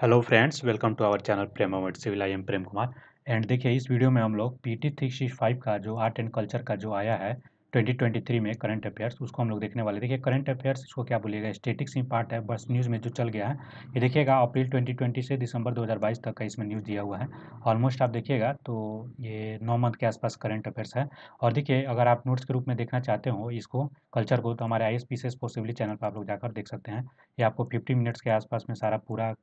Hello friends welcome to our channel अवर्ड civil I am Prem Kumar and देखिए इस video में हम लोग P T three six five का जो आर्ट एंड कल्चर का जो आया है 2023 में करंट अफेयर्स उसको हम लोग देखने वाले देखिए करंट अफेयर्स इसको क्या बोलिएगा स्टेटिक्स ही पार्ट है बस न्यूज़ में जो चल गया है ये देखिएगा अप्रैल 2020 से दिसंबर 2022 तक का इसमें न्यूज़ दिया हुआ है ऑलमोस्ट आप देखिएगा तो ये नौ मंथ के आसपास करंट अफेयर्स है और देखिए अगर आप नोट्स के रूप में देखना चाहते हो इसको कल्चर को तो हमारे आई एस पी चैनल पर आप लोग जाकर देख सकते हैं ये आपको फिफ्टी मिनट्स के आसपास में सारा पूरा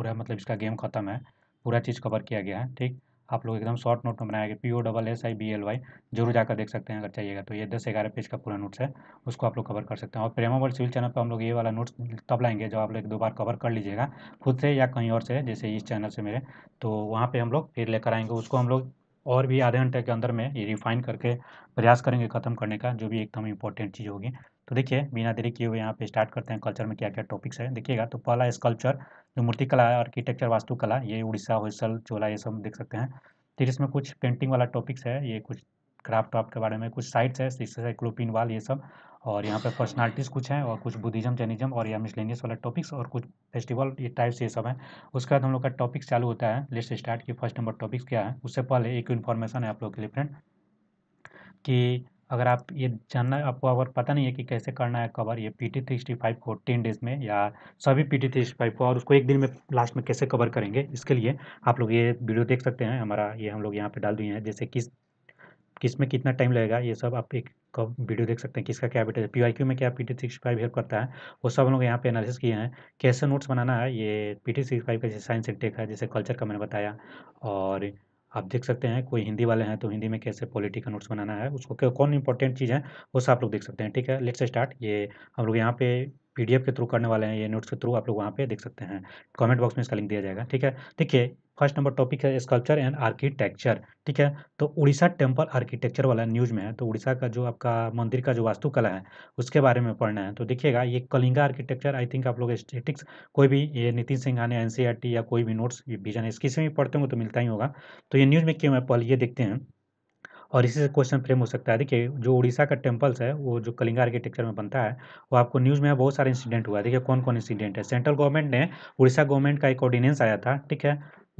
पूरा मतलब इसका गेम ख़त्म है पूरा चीज़ कवर किया गया है ठीक आप लोग एकदम शॉर्ट नोट में बनाया गया P O double S I B L Y जरूर जाकर देख सकते हैं अगर चाहिएगा तो ये दस ग्यारह पेज का पूरा नोट्स है उसको आप लोग कवर कर सकते हैं और प्रेमा वर्ल्ड सिविल चैनल पर हम लोग ये वाला नोट्स तब लाएंगे जब आप लोग एक दो बार कवर कर लीजिएगा खुद से या कहीं और से जैसे इस चैनल से मेरे तो वहाँ पर हम लोग फिर लेकर आएंगे उसको हम लोग और भी आधे घंटे के अंदर में ये रिफाइन करके प्रयास करेंगे ख़त्म करने का जो भी एकदम इंपॉर्टेंट चीज़ होगी तो देखिए बिना देरी किए हुए यहाँ पे स्टार्ट करते हैं कल्चर में क्या क्या टॉपिक्स है देखिएगा तो पहला स्कल्पचर जो मूर्तिकला आर्किटेक्चर वास्तुकला ये उड़ीसा होसल चोला ये सब देख सकते हैं फिर इसमें कुछ पेंटिंग वाला टॉपिक्स है ये कुछ क्राफ्ट वाफ्ट के बारे में कुछ साइट्स है जैसे क्लोपिन वाल ये सब और यहाँ पर पर्सनालिटीज़ कुछ हैं और कुछ बुद्धिज्म जैनिज्म और या मिसलेनियस वाला टॉपिक्स और कुछ फेस्टिवल ये टाइप्स ये सब हैं उसके बाद हम लोग का टॉपिक्स चालू होता है लेट्स स्टार्ट की फर्स्ट नंबर टॉपिक्स क्या है उससे पहले एक इन्फॉर्मेशन है आप लोग के लिए फ्रेंड कि अगर आप ये जानना आपको अगर पता नहीं है कि कैसे करना है कवर ये P T three sixty five को टेन डेज़ में या सभी P T three sixty five को और उसको एक दिन में लास्ट में कैसे कवर करेंगे इसके लिए आप लोग ये वीडियो देख सकते हैं हमारा ये हम लोग यहाँ पे डाल दिए हैं जैसे किस किस में कितना टाइम लगेगा ये सब आप एक कब वीडियो देख सकते हैं किसका क्या बेटर है पी आई क्यू में क्या P T six five help करता है वो सब हम लोग यहाँ पे एनालिसिस किए हैं कैसे नोट्स बनाना है ये पी टी सिक्स फाइव का जैसे साइंस एंड टेक है जैसे कल्चर का मैंने बताया और आप देख सकते हैं कोई हिंदी वाले हैं तो हिंदी में कैसे पॉलिटी का नोट्स बनाना है उसको कौन इंपॉर्टेंट चीज़ है वो सब आप लोग देख सकते हैं ठीक है लेट्स स्टार्ट ये हम लोग यहाँ पे पी के थ्रू करने वाले हैं ये नोट्स के थ्रू आप लोग वहाँ पे देख सकते हैं कमेंट बॉक्स में इसका लिंक दिया जाएगा ठीक है देखिए फर्स्ट नंबर टॉपिक है स्कल्पचर एंड आर्किटेक्चर ठीक है तो उड़ीसा टेम्पल आर्किटेक्चर वाला न्यूज़ में है तो उड़ीसा का जो आपका मंदिर का जो वास्तुकला है उसके बारे में पढ़ना है तो देखिएगा ये कलिंगा आर्किटेक्चर आई थिंक आप लोग स्टेटिक्स कोई भी ये नितिन ने एन e या कोई भी नोट्स है इसकी से भी पढ़ते होंगे तो मिलता ही होगा तो ये न्यूज़ में क्यों है पहले ये देखते हैं और इसी से क्वेश्चन फ्रेम हो सकता है देखिए जो उड़ीसा का टेम्पल्स है वो जो कलिंगा आर्किटेक्चर में बनता है वो आपको न्यूज़ में बहुत सारे इंसिडेंट हुआ है देखिए कौन कौन इंसिडेंट है सेंट्रल गवर्नमेंट ने उड़ीसा गवर्नमेंट का एक ऑर्डिनेंस आया था ठीक है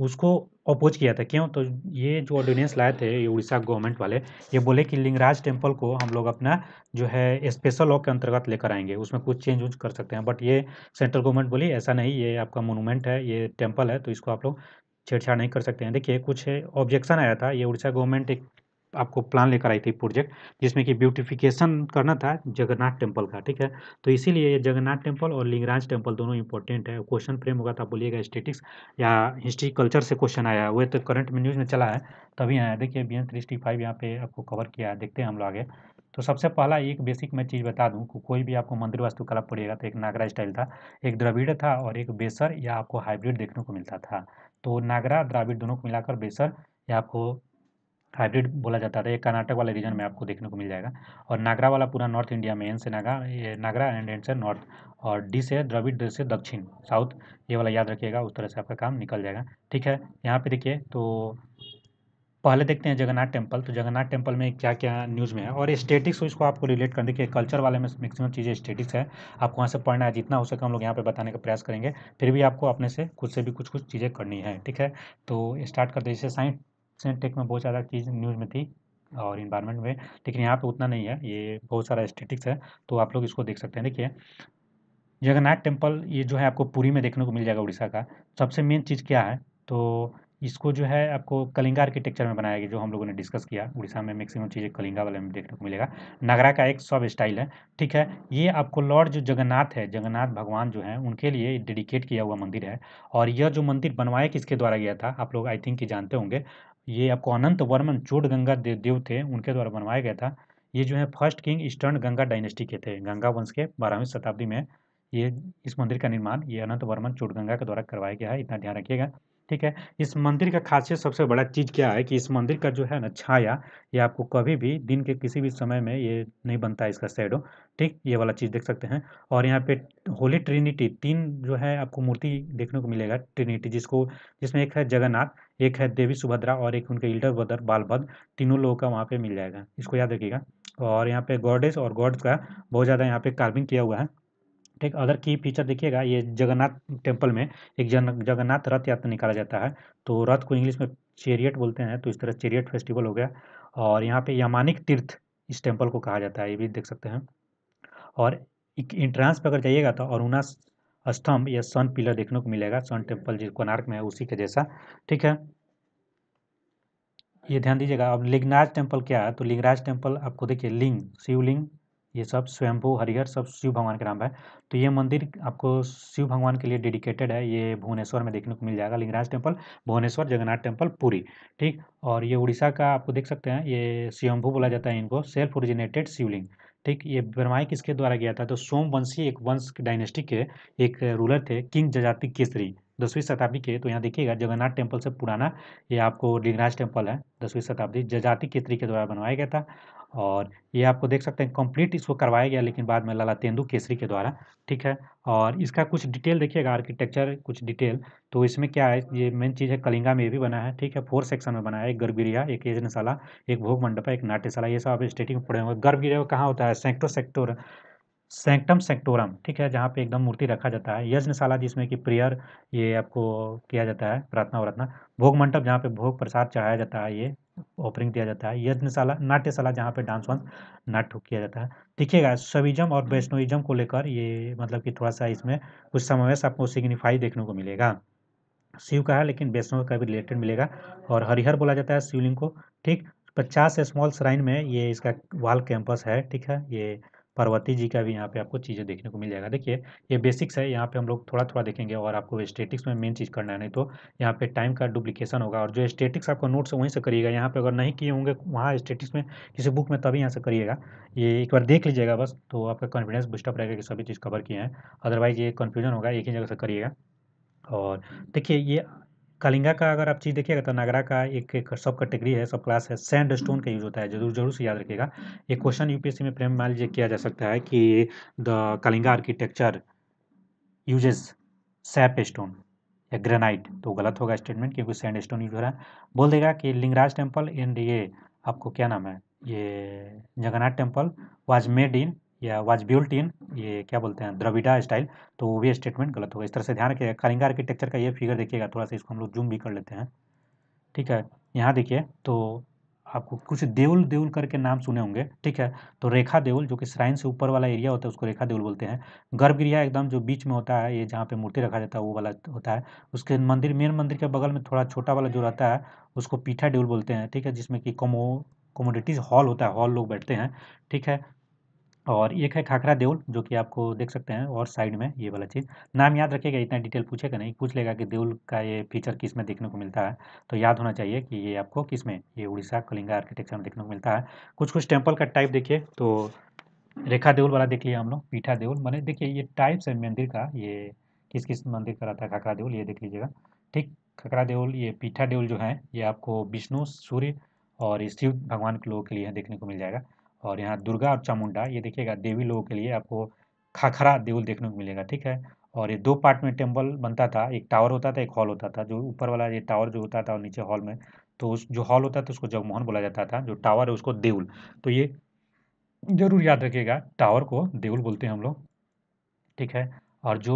उसको अपोज किया था क्यों तो ये जो ऑर्डिनेंस लाए थे ये उड़ीसा गवर्नमेंट वाले ये बोले कि लिंगराज टेम्पल को हम लोग अपना जो है स्पेशल लॉ के अंतर्गत लेकर आएंगे उसमें कुछ चेंज उज कर सकते हैं बट ये सेंट्रल गवर्नमेंट बोली ऐसा नहीं ये आपका मोनूमेंट है ये टेम्पल है तो इसको आप लोग छेड़छाड़ नहीं कर सकते हैं देखिए कुछ ऑब्जेक्शन आया था ये उड़ीसा गवर्नमेंट एक आपको प्लान लेकर आई थी प्रोजेक्ट जिसमें कि ब्यूटिफिकेशन करना था जगन्नाथ टेम्पल का ठीक है तो इसीलिए ये जगन्नाथ टेम्पल और लिंगराज टेम्पल दोनों इंपॉर्टेंट है क्वेश्चन फ्रेम होगा तो आप बोलिएगा स्टेटिक्स या हिस्ट्री कल्चर से क्वेश्चन आया है वह तो करंट में न्यूज़ में चला है तभी आया देखिए B N three sixty five यहाँ पे आपको कवर किया है देखते हैं हम लोग आगे तो सबसे पहला एक बेसिक मैं चीज़ बता दूँ कि कोई भी आपको मंदिर वास्तुकला पड़ेगा तो एक नागरा स्टाइल था एक द्रविड़ था और एक बेसर या आपको हाइब्रिड देखने को मिलता था तो नागरा द्राविड़ दोनों को मिलाकर बेसर या आपको हाइब्रिड बोला जाता था ये कर्नाटक वाले रीजन में आपको देखने को मिल जाएगा और नागरा वाला पूरा नॉर्थ इंडिया में एन से नागा ये नागरा एंड एन से नॉर्थ और डी से द्रविड से दक्षिण साउथ ये वाला याद रखिएगा उस तरह से आपका काम निकल जाएगा ठीक है यहाँ पे देखिए तो पहले देखते हैं जगन्नाथ टेम्पल तो जगन्नाथ टेम्पल में क्या क्या न्यूज़ में है और स्टेटिक्स इसको आपको रिलेट कर देखिए कल्चर वाले में मैक्सिमम चीज़ें स्टेटिक्स है आपको वहाँ से पढ़ना है जितना हो सके हम लोग यहाँ पे बताने का प्रयास करेंगे फिर भी आपको अपने से खुद से भी कुछ कुछ चीज़ें करनी है ठीक है तो स्टार्ट करते हैं जैसे साइंस टेक में बहुत ज़्यादा चीज़ न्यूज़ में थी और इन्वायरमेंट में लेकिन यहाँ पे उतना नहीं है ये बहुत सारा स्टेटिक्स है तो आप लोग इसको देख सकते हैं देखिए जगन्नाथ टेम्पल ये जो है आपको पूरी में देखने को मिल जाएगा उड़ीसा का सबसे मेन चीज़ क्या है तो इसको जो है आपको कलिंगा आर्किटेक्चर में बनाया गया जो हम लोगों ने डिस्कस किया उड़ीसा में मैक्सिमम चीज़ें कलिंगा वाले में देखने को मिलेगा नगरा का एक सब स्टाइल है ठीक है ये आपको लॉर्ड जो जगन्नाथ है जगन्नाथ भगवान जो है उनके लिए डेडिकेट किया हुआ मंदिर है और यह जो मंदिर बनवाया किसके द्वारा गया था आप लोग आई थिंक ये जानते होंगे ये आपको अनंत वर्मन चोट गंगा देव, देव थे उनके द्वारा बनवाया गया था ये जो है first king eastern Ganga dynasty के थे गंगा वंश के बारहवीं शताब्दी में ये इस मंदिर का निर्माण ये अनंत वर्मन चोट गंगा के द्वारा करवाया गया है इतना ध्यान रखिएगा ठीक है इस मंदिर का खासियत सबसे बड़ा चीज़ क्या है कि इस मंदिर का जो है ना छाया ये आपको कभी भी दिन के किसी भी समय में ये नहीं बनता है इसका शेडो ठीक ये वाला चीज़ देख सकते हैं और यहाँ पे होली ट्रिनिटी तीन जो है आपको मूर्ति देखने को मिलेगा ट्रिनिटी जिसको जिसमें एक है जगन्नाथ एक है देवी सुभद्रा और एक उनके इल्डर ब्रदर बालभद्र तीनों लोगों का वहाँ पे मिल जाएगा इसको याद रखिएगा और यहाँ पे गॉडेस और गॉड्स का बहुत ज़्यादा यहाँ पे कार्विंग किया हुआ है ठीक अदर की फीचर देखिएगा ये जगन्नाथ टेम्पल में एक जन जगन्नाथ रथ यात्रा निकाला जाता है तो रथ को इंग्लिश में चेरियट बोलते हैं तो इस तरह चेरियट फेस्टिवल हो गया और यहाँ पे यमानिक तीर्थ इस टेम्पल को कहा जाता है ये भी देख सकते हैं और इंट्रांस पर अगर जाइएगा तो अरुणा स्तंभ या सन पिलर देखने को मिलेगा सन टेम्पल जिस कोनार्क में है उसी के जैसा ठीक है ये ध्यान दीजिएगा अब लिंगराज टेम्पल क्या है तो लिंगराज टेम्पल आपको देखिए लिंग शिवलिंग ये सब स्वयंभू हरिहर सब शिव भगवान के नाम है तो ये मंदिर आपको शिव भगवान के लिए डेडिकेटेड है ये भुवनेश्वर में देखने को मिल जाएगा लिंगराज टेम्पल भुवनेश्वर जगन्नाथ टेम्पल पुरी ठीक और ये उड़ीसा का आपको देख सकते हैं ये स्वयंभू बोला जाता है इनको सेल्फ ओरिजिनेटेड शिवलिंग ठीक ये बनवाई किसके द्वारा गया था तो सोमवंशी एक वंश डायनेस्टी के एक रूलर थे किंग जजाति केसरी दसवीं शताब्दी के तो यहाँ देखिएगा जगन्नाथ टेम्पल से पुराना ये आपको लिंगराज टेम्पल है दसवीं शताब्दी जजाति केसरी के द्वारा बनवाया गया था और ये आपको देख सकते हैं कंप्लीट इसको करवाया गया लेकिन बाद में लाला तेंदू केसरी के द्वारा ठीक है और इसका कुछ डिटेल देखिएगा आर्किटेक्चर कुछ डिटेल तो इसमें क्या है ये मेन चीज़ है कलिंगा में भी बना है ठीक है फोर सेक्शन में बना है एक गर्भगिरिया एक यजनशाला एक भोग मंडप एक नाट्यशाला ये सब आप स्टेटिंग में पढ़े होंगे गर्भगिरिया कहाँ होता है सेंक्टो सेक्टोर सेंक्टम सेक्टोरम ठीक है जहाँ पे एकदम मूर्ति रखा जाता है यज्ञशाला जिसमें कि प्रेयर ये आपको किया जाता है प्रार्थना वार्थना भोग मंडप जहाँ पे भोग प्रसाद चढ़ाया जाता है ये ओपनिंग दिया जाता है यज्ञशाला नाट्यशाला जहाँ पे डांस वांस नाट्य किया जाता है देखिएगा शविजम और हम्म। वैष्णविज्म को लेकर ये मतलब कि थोड़ा सा इसमें कुछ समावेश आपको सिग्निफाई देखने को मिलेगा शिव का है लेकिन वैष्णव का भी रिलेटेड मिलेगा और हरिहर बोला जाता है शिवलिंग को ठीक पचास स्मॉल श्राइन में ये इसका वाल कैंपस है ठीक है ये पार्वती जी का भी यहाँ पे आपको चीज़ें देखने को मिल जाएगा देखिए ये बेसिक्स है यहाँ पे हम लोग थोड़ा थोड़ा देखेंगे और आपको स्टेटिक्स में मेन चीज़ करना है नहीं तो यहाँ पे टाइम का डुप्लीकेशन होगा और जो स्टेटिक्स आपको नोट्स वहीं से करिएगा यहाँ पे अगर नहीं किए होंगे वहाँ स्टेटिक्स में किसी बुक में तभी यहाँ से करिएगा ये एक बार देख लीजिएगा बस तो आपका कॉन्फिडेंस बुस्टअप रहेगा कि सभी चीज़ कवर किए हैं अदरवाइज़ ये कन्फ्यूजन होगा एक ही जगह से करिएगा और देखिए ये कलिंगा का अगर आप चीज़ देखिएगा तो नागरा का एक एक सब कैटेगरी है सब क्लास है सैंड स्टोन का यूज़ होता है जरूर जरूर से याद रखिएगा ये क्वेश्चन यूपीएससी में फ्रेम मान लीजिए किया जा सकता है कि the Kalinga architecture uses soapstone या ग्रेनाइट तो गलत होगा स्टेटमेंट क्योंकि सैंड स्टोन यूज हो रहा है बोल देगा कि लिंगराज टेम्पल एंड ये आपको क्या नाम है ये Jagannath temple was made in या वाज बिल्ट इन ये क्या बोलते हैं द्रविडा स्टाइल तो वो भी स्टेटमेंट गलत होगा इस तरह से ध्यान रखिएगा कलिंगा आर्किटेक्चर का ये फिगर देखिएगा थोड़ा सा इसको हम लोग जूम भी कर लेते हैं ठीक है यहाँ देखिए तो आपको कुछ देउल देउल करके नाम सुने होंगे ठीक है तो रेखा देउल जो कि श्राइन से ऊपर वाला एरिया होता है उसको रेखा देउल बोलते हैं गर्भगृह एकदम जो बीच में होता है ये जहाँ पे मूर्ति रखा जाता है वो वाला होता है उसके मंदिर मेन मंदिर के बगल में थोड़ा छोटा वाला जो रहता है उसको पीठा देउल बोलते हैं ठीक है जिसमें कि कमो कमोडिटीज़ हॉल होता है हॉल लोग बैठते हैं ठीक है और एक है खाखरा देउल जो कि आपको देख सकते हैं और साइड में ये वाला चीज़ नाम याद रखिएगा इतना डिटेल पूछेगा नहीं पूछ लेगा कि देउल का ये फीचर किस में देखने को मिलता है तो याद होना चाहिए कि ये आपको किस में ये उड़ीसा कलिंगा आर्किटेक्चर में देखने को मिलता है कुछ कुछ टेम्पल का टाइप देखिए तो रेखा देउल वाला देख लिया हम लोग पीठा देउल मैंने देखिए ये टाइप्स है मंदिर का ये किस किस मंदिर का रहता है खाखरा देउल ये देख लीजिएगा ठीक खाखरा देउल ये पीठा देउल जो है ये आपको विष्णु सूर्य और शिव भगवान के लोगों के लिए देखने को मिल जाएगा और यहाँ दुर्गा और चामुंडा ये देखिएगा देवी लोगों के लिए आपको खाखरा देउल देखने को मिलेगा ठीक है और ये दो पार्ट में टेम्पल बनता था एक टावर होता था एक हॉल होता था जो ऊपर वाला ये टावर जो होता था और नीचे हॉल में तो उस जो हॉल होता था उसको जगमोहन बोला जाता था जो टावर है उसको देउल तो ये जरूर याद रखिएगा टावर को देउल बोलते हैं हम लोग ठीक है और जो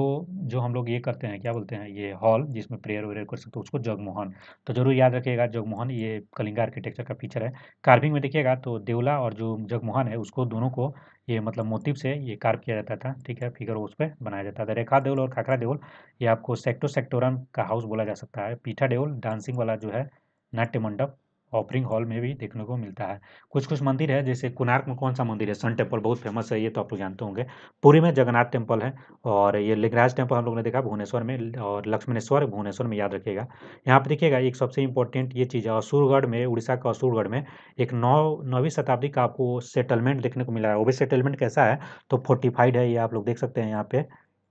जो हम लोग ये करते हैं क्या बोलते हैं ये हॉल जिसमें प्रेयर वेयर कर सकते हो उसको जगमोहन तो जरूर याद रखिएगा जगमोहन ये कलिंगा आर्किटेक्चर का फीचर है कार्विंग में देखिएगा तो देवला और जो जगमोहन है उसको दोनों को ये मतलब मोटिव से ये कार्व किया जाता था ठीक है फिगर उस पर बनाया जाता था रेखा देवल और खाखरा देवल ये आपको सेक्टो सेक्टोरम का हाउस बोला जा सकता है पीठा देवल डांसिंग वाला जो है नाट्य मंडप ऑपरिंग हॉल में भी देखने को मिलता है कुछ कुछ मंदिर है जैसे कुनार्क में कौन सा मंदिर है सन टेम्पल बहुत फेमस है ये तो आप लोग जानते होंगे पूरी में जगन्नाथ टेम्पल है और ये लिंगराज टेम्पल हम लोग ने देखा भुवनेश्वर में और लक्ष्मणेश्वर भुवनेश्वर में याद रखिएगा यहाँ पर देखिएगा एक सबसे इंपॉर्टेंट ये चीज़ है असुरगढ़ में उड़ीसा का असुरगढ़ में एक नौ नौवीं शताब्दी का आपको सेटलमेंट देखने को मिला है वो भी सेटलमेंट कैसा है तो फोर्टिफाइड है ये आप लोग देख सकते हैं यहाँ पे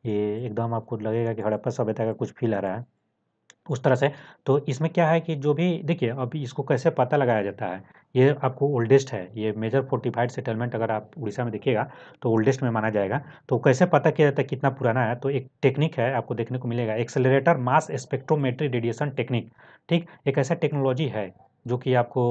ये एकदम आपको लगेगा कि हड़प्पा सभ्यता का कुछ फील आ रहा है उस तरह से तो इसमें क्या है कि जो भी देखिए अभी इसको कैसे पता लगाया जाता है ये आपको ओल्डेस्ट है ये मेजर फोर्टिफाइड सेटलमेंट अगर आप उड़ीसा में देखिएगा तो ओल्डेस्ट में माना जाएगा तो कैसे पता किया जाता है कितना पुराना है तो एक टेक्निक है आपको देखने को मिलेगा accelerator mass spectrometry radiation technique ठीक एक ऐसा टेक्नोलॉजी है जो कि आपको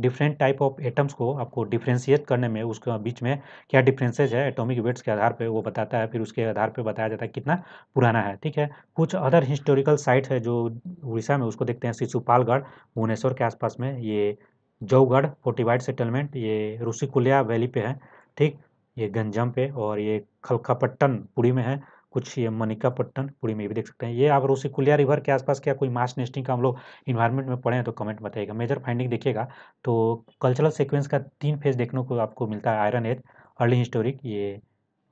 डिफरेंट टाइप ऑफ एटम्स को आपको डिफ्रेंशिएट करने में उसके बीच में क्या डिफरेंसेज है एटॉमिक वेट्स के आधार पे वो बताता है फिर उसके आधार पे बताया जाता है कितना पुराना है ठीक है कुछ अदर हिस्टोरिकल साइट है जो उड़ीसा में उसको देखते हैं शिशुपालगढ़ भुवनेश्वर के आसपास में ये जौगढ़ फोर्टिवाइड सेटलमेंट ये ऋषिकुल्या वैली पे है ठीक ये गंजम पे और ये खलखापट्टन पुरी में है कुछ ये मनिकापट्टन पुरी में भी देख सकते हैं ये आप कुलिया रिवर के आसपास क्या कोई मास नेस्टिंग का हम लोग इन्वायरमेंट में पढ़े हैं तो कमेंट बताइएगा मेजर फाइंडिंग देखिएगा तो कल्चरल सिक्वेंस का तीन फेज देखने को आपको मिलता है आयरन एज अर्ली हिस्टोरिक ये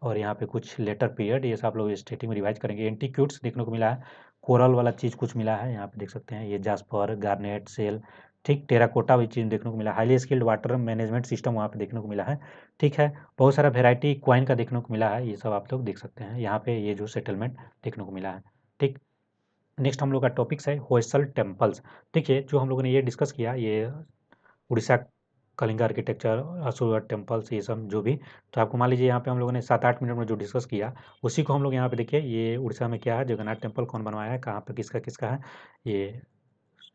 और यहाँ पे कुछ लेटर पीरियड ये सब लोग स्टेटिंग में रिवाइज करेंगे एंटीक्यूट्स देखने को मिला है कोरल वाला चीज़ कुछ मिला है यहाँ पे देख सकते हैं ये जासपर गार्नेट सेल ठीक टेराकोटा भी चीज़ देखने को मिला highly skilled water management system वहाँ पे देखने को मिला है ठीक है बहुत सारा वेराइटी क्वाइन का देखने को मिला है ये सब आप लोग देख सकते हैं यहाँ पे ये जो सेटलमेंट देखने को मिला है ठीक नेक्स्ट हम लोग का टॉपिक्स है होसल टेम्पल्स ठीक है जो हम लोगों ने ये डिस्कस किया ये उड़ीसा कलिंग आर्किटेक्चर असुरगढ़ टेम्पल्स ये सब जो भी तो आपको मान लीजिए यहाँ पे हम लोगों ने सात आठ मिनट में जो डिस्कस किया उसी को हम लोग यहाँ पे देखिए ये उड़ीसा में क्या है जगन्नाथ टेम्पल कौन बनवाया है कहाँ पे किसका किसका है ये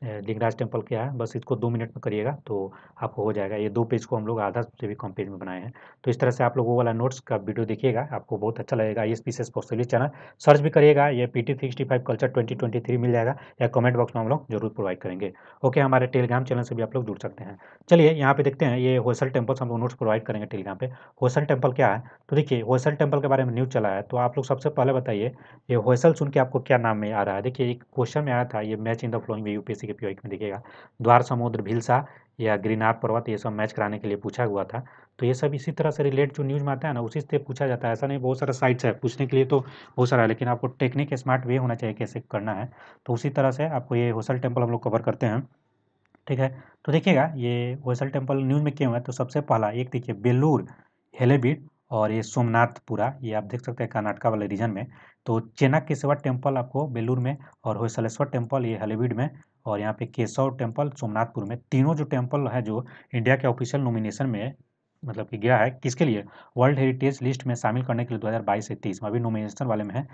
लिंगराज टेम्पल क्या है बस इसको दो मिनट में करिएगा तो आपको हो जाएगा ये दो पेज को हम लोग आधा से भी कम पेज में बनाए हैं तो इस तरह से आप लोगों वाला नोट्स का वीडियो देखिएगा आपको बहुत अच्छा लगेगा I S P C S channel search भी करिएगा ये P T sixty five culture twenty twenty three मिल जाएगा या कमेंट बॉक्स में हम लोग जरूर प्रोवाइड करेंगे ओके हमारे टेलीग्राम चैनल से भी आप लोग जुड़ सकते हैं चलिए यहाँ पे देखते हैं ये होसल टेम्पल्स हम लोग नोट्स प्रोवाइड करेंगे टेलीग्राम पे होसल टेम्पल क्या है तो देखिए होसल टेम्पल के बारे में न्यूज़ चला है तो आप लोग सबसे पहले बताइए ये होसल सुन के आपको क्या नाम में आ रहा है देखिए एक क्वेश्चन में आया था ये match in the following UPSC के पी में दिखेगा द्वार समुद्र भिलसा या ग्रीनार पर्वत ये सब मैच कराने के लिए पूछा हुआ था तो ये सब इसी तरह से रिलेट जो न्यूज़ में आता है ना उसी से पूछा जाता है ऐसा नहीं बहुत सारा साइट्स है पूछने के लिए तो बहुत सारा है लेकिन आपको टेक्निक स्मार्ट वे होना चाहिए कैसे करना है तो उसी तरह से आपको ये होसल टेम्पल हम लोग कवर करते हैं ठीक है तो देखिएगा ये होसल टेम्पल न्यूज़ में क्यों हुआ है तो सबसे पहला एक देखिए बेलूर हेलेबीड और ये सोमनाथपुरा ये आप देख सकते हैं कर्नाटका वाले रीजन में तो चेनाक केसवा टेम्पल आपको बेलूर में और होसलेश्वर टेम्पल ये हलेबीड में और यहाँ पे केशव टेम्पल सोमनाथपुर में तीनों जो टेम्पल है जो इंडिया के ऑफिशियल नॉमिनेशन में मतलब कि गया है किसके लिए वर्ल्ड हेरिटेज लिस्ट में शामिल करने के लिए 2022 से 30 में अभी नॉमिनेशन वाले में है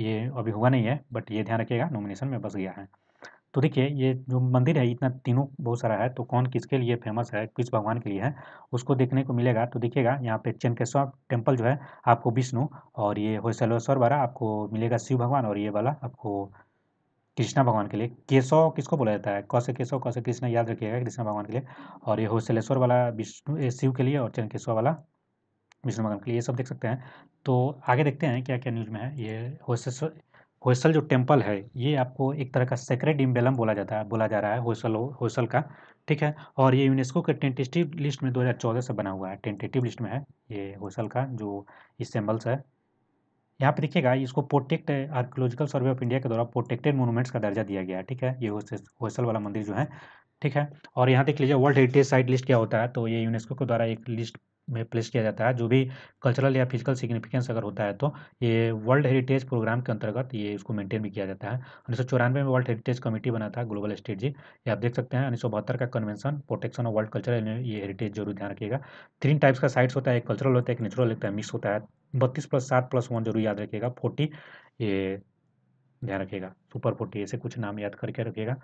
ये अभी हुआ नहीं है बट ये ध्यान रखिएगा नॉमिनेशन में बस गया है तो देखिए ये जो मंदिर है इतना तीनों बहुत सारा है तो कौन किसके लिए फेमस है किस भगवान के लिए है उसको देखने को मिलेगा तो देखिएगा यहाँ पे चनकेश्वर टेम्पल जो है आपको विष्णु और ये होसलेश्वर वाला आपको मिलेगा शिव भगवान और ये वाला आपको कृष्णा भगवान के लिए केशव किसको बोला जाता है कौश केशव कौश कृष्णा याद रखिएगा कृष्णा भगवान के लिए और ये होसलेश्वर वाला विष्णु शिव के लिए और चरण केशव वाला विष्णु भगवान के लिए ये सब देख सकते हैं तो आगे देखते हैं क्या क्या न्यूज़ में है ये होसलेश्वर होसल जो टेम्पल है ये आपको एक तरह का सेक्रेट इम्बेलम बोला जाता है बोला जा रहा है होसल होसल का ठीक है और ये यूनेस्को के टेंटेटिव लिस्ट में 2014 से बना हुआ है टेंटेटिव लिस्ट में है ये होसल का जो इस सेम्बल्स है यहाँ पर देखिएगा इसको protect archaeological survey of India के द्वारा प्रोटेक्टेड मोनूमेंट्स का दर्जा दिया गया है ठीक है ये होसल वाला मंदिर जो है ठीक है और यहाँ देख लीजिए वर्ल्ड हेरिटेज साइट लिस्ट क्या होता है तो ये यूनेस्को के द्वारा एक लिस्ट में प्लेस किया जाता है जो भी कल्चरल या फिजिकल सिग्निफिकेंस अगर होता है तो ये वर्ल्ड हेरिटेज प्रोग्राम के अंतर्गत ये इसको मेंटेन भी किया जाता है उन्नीस सौ में वर्ल्ड हेरिटेज कमेटी बना था ग्लोबल स्ट्रेटजी ये आप देख सकते हैं उन्नीस का convention protection of world culture ये हेरिटेज जरूर ध्यान रखिएगा तीन टाइप्स का साइट्स होता है एक कल्चरल होता है एक नेचुरल होता है मिक्स होता है बत्तीस प्लस सात प्लस वन जरूर याद रखिएगा फोर्टी ये ध्यान रखिएगा सुपर फोर्टी ऐसे कुछ नाम याद करके रखिएगा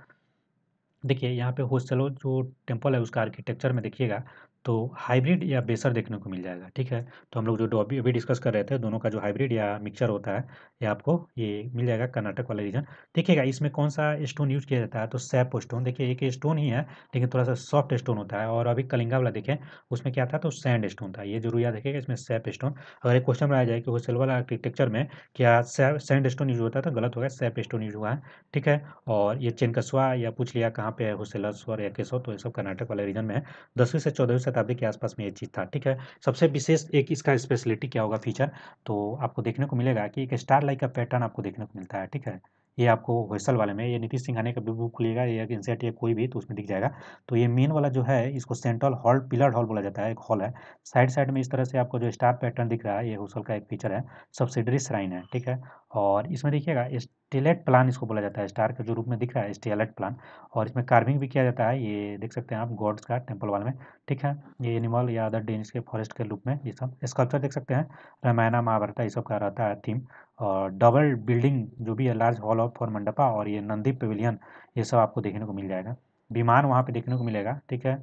देखिए यहाँ पे होस्टलो जो टेम्पल है उसका आर्किटेक्चर में देखिएगा तो हाइब्रिड या बेसर देखने को मिल जाएगा ठीक है तो हम लोग जो अभी अभी डिस्कस कर रहे थे दोनों का जो हाइब्रिड या मिक्सचर होता है ये आपको ये मिल जाएगा कर्नाटक वाला रीजन देखिएगा इसमें कौन सा स्टोन यूज किया जाता है तो सैप स्टोन देखिए एक स्टोन ही है लेकिन थोड़ा सा सॉफ्ट स्टोन होता है और अभी कलिंगा वाला देखें उसमें क्या था तो सैंड स्टोन था ये जरूर याद रखेगा इसमें सैप स्टोन अगर एक क्वेश्चन बनाया जाए कि वो सिल्वर आर्किटेक्चर में क्या सैंड स्टोन यूज होता है तो गलत होगा सैप स्टोन यूज हुआ है ठीक है और ये चेनकसवा या पूछ लिया कहाँ पे है होस्टेलर्स या केसो तो ये सब कर्नाटक वाले रीजन में है दसवीं से चौदहवीं शताब्दी के आसपास में ये चीज़ था ठीक है सबसे विशेष एक इसका स्पेशलिटी क्या होगा फीचर तो आपको देखने को मिलेगा कि एक स्टार लाइक का पैटर्न आपको देखने को मिलता है ठीक है ये आपको होस्टल वाले में ये नीतीश सिंघाने का भी बुक खुलेगा या एन सी कोई भी तो उसमें दिख जाएगा तो ये मेन वाला जो है इसको सेंट्रल हॉल पिलर हॉल बोला जाता है एक हॉल है साइड साइड में इस तरह से आपको जो स्टार पैटर्न दिख रहा है ये होस्टल का एक फीचर है सब्सिडरी श्राइन है ठीक है और इसमें देखिएगा स्टेलेट प्लान इसको बोला जाता है स्टार के जो रूप में दिख रहा है स्टेलेट प्लान और इसमें कार्विंग भी किया जाता है ये देख सकते हैं आप गॉड्स का टेम्पल वाल में ठीक है ये एनिमल या अदर डेन के फॉरेस्ट के रूप में ये सब स्कल्पचर देख सकते हैं रामायणा महाभारत ये सब का रहता है थीम और डबल बिल्डिंग जो भी है large hall of for mandapa और ये नंदी पवेलियन ये सब आपको देखने को मिल जाएगा विमान वहाँ पर देखने को मिलेगा ठीक है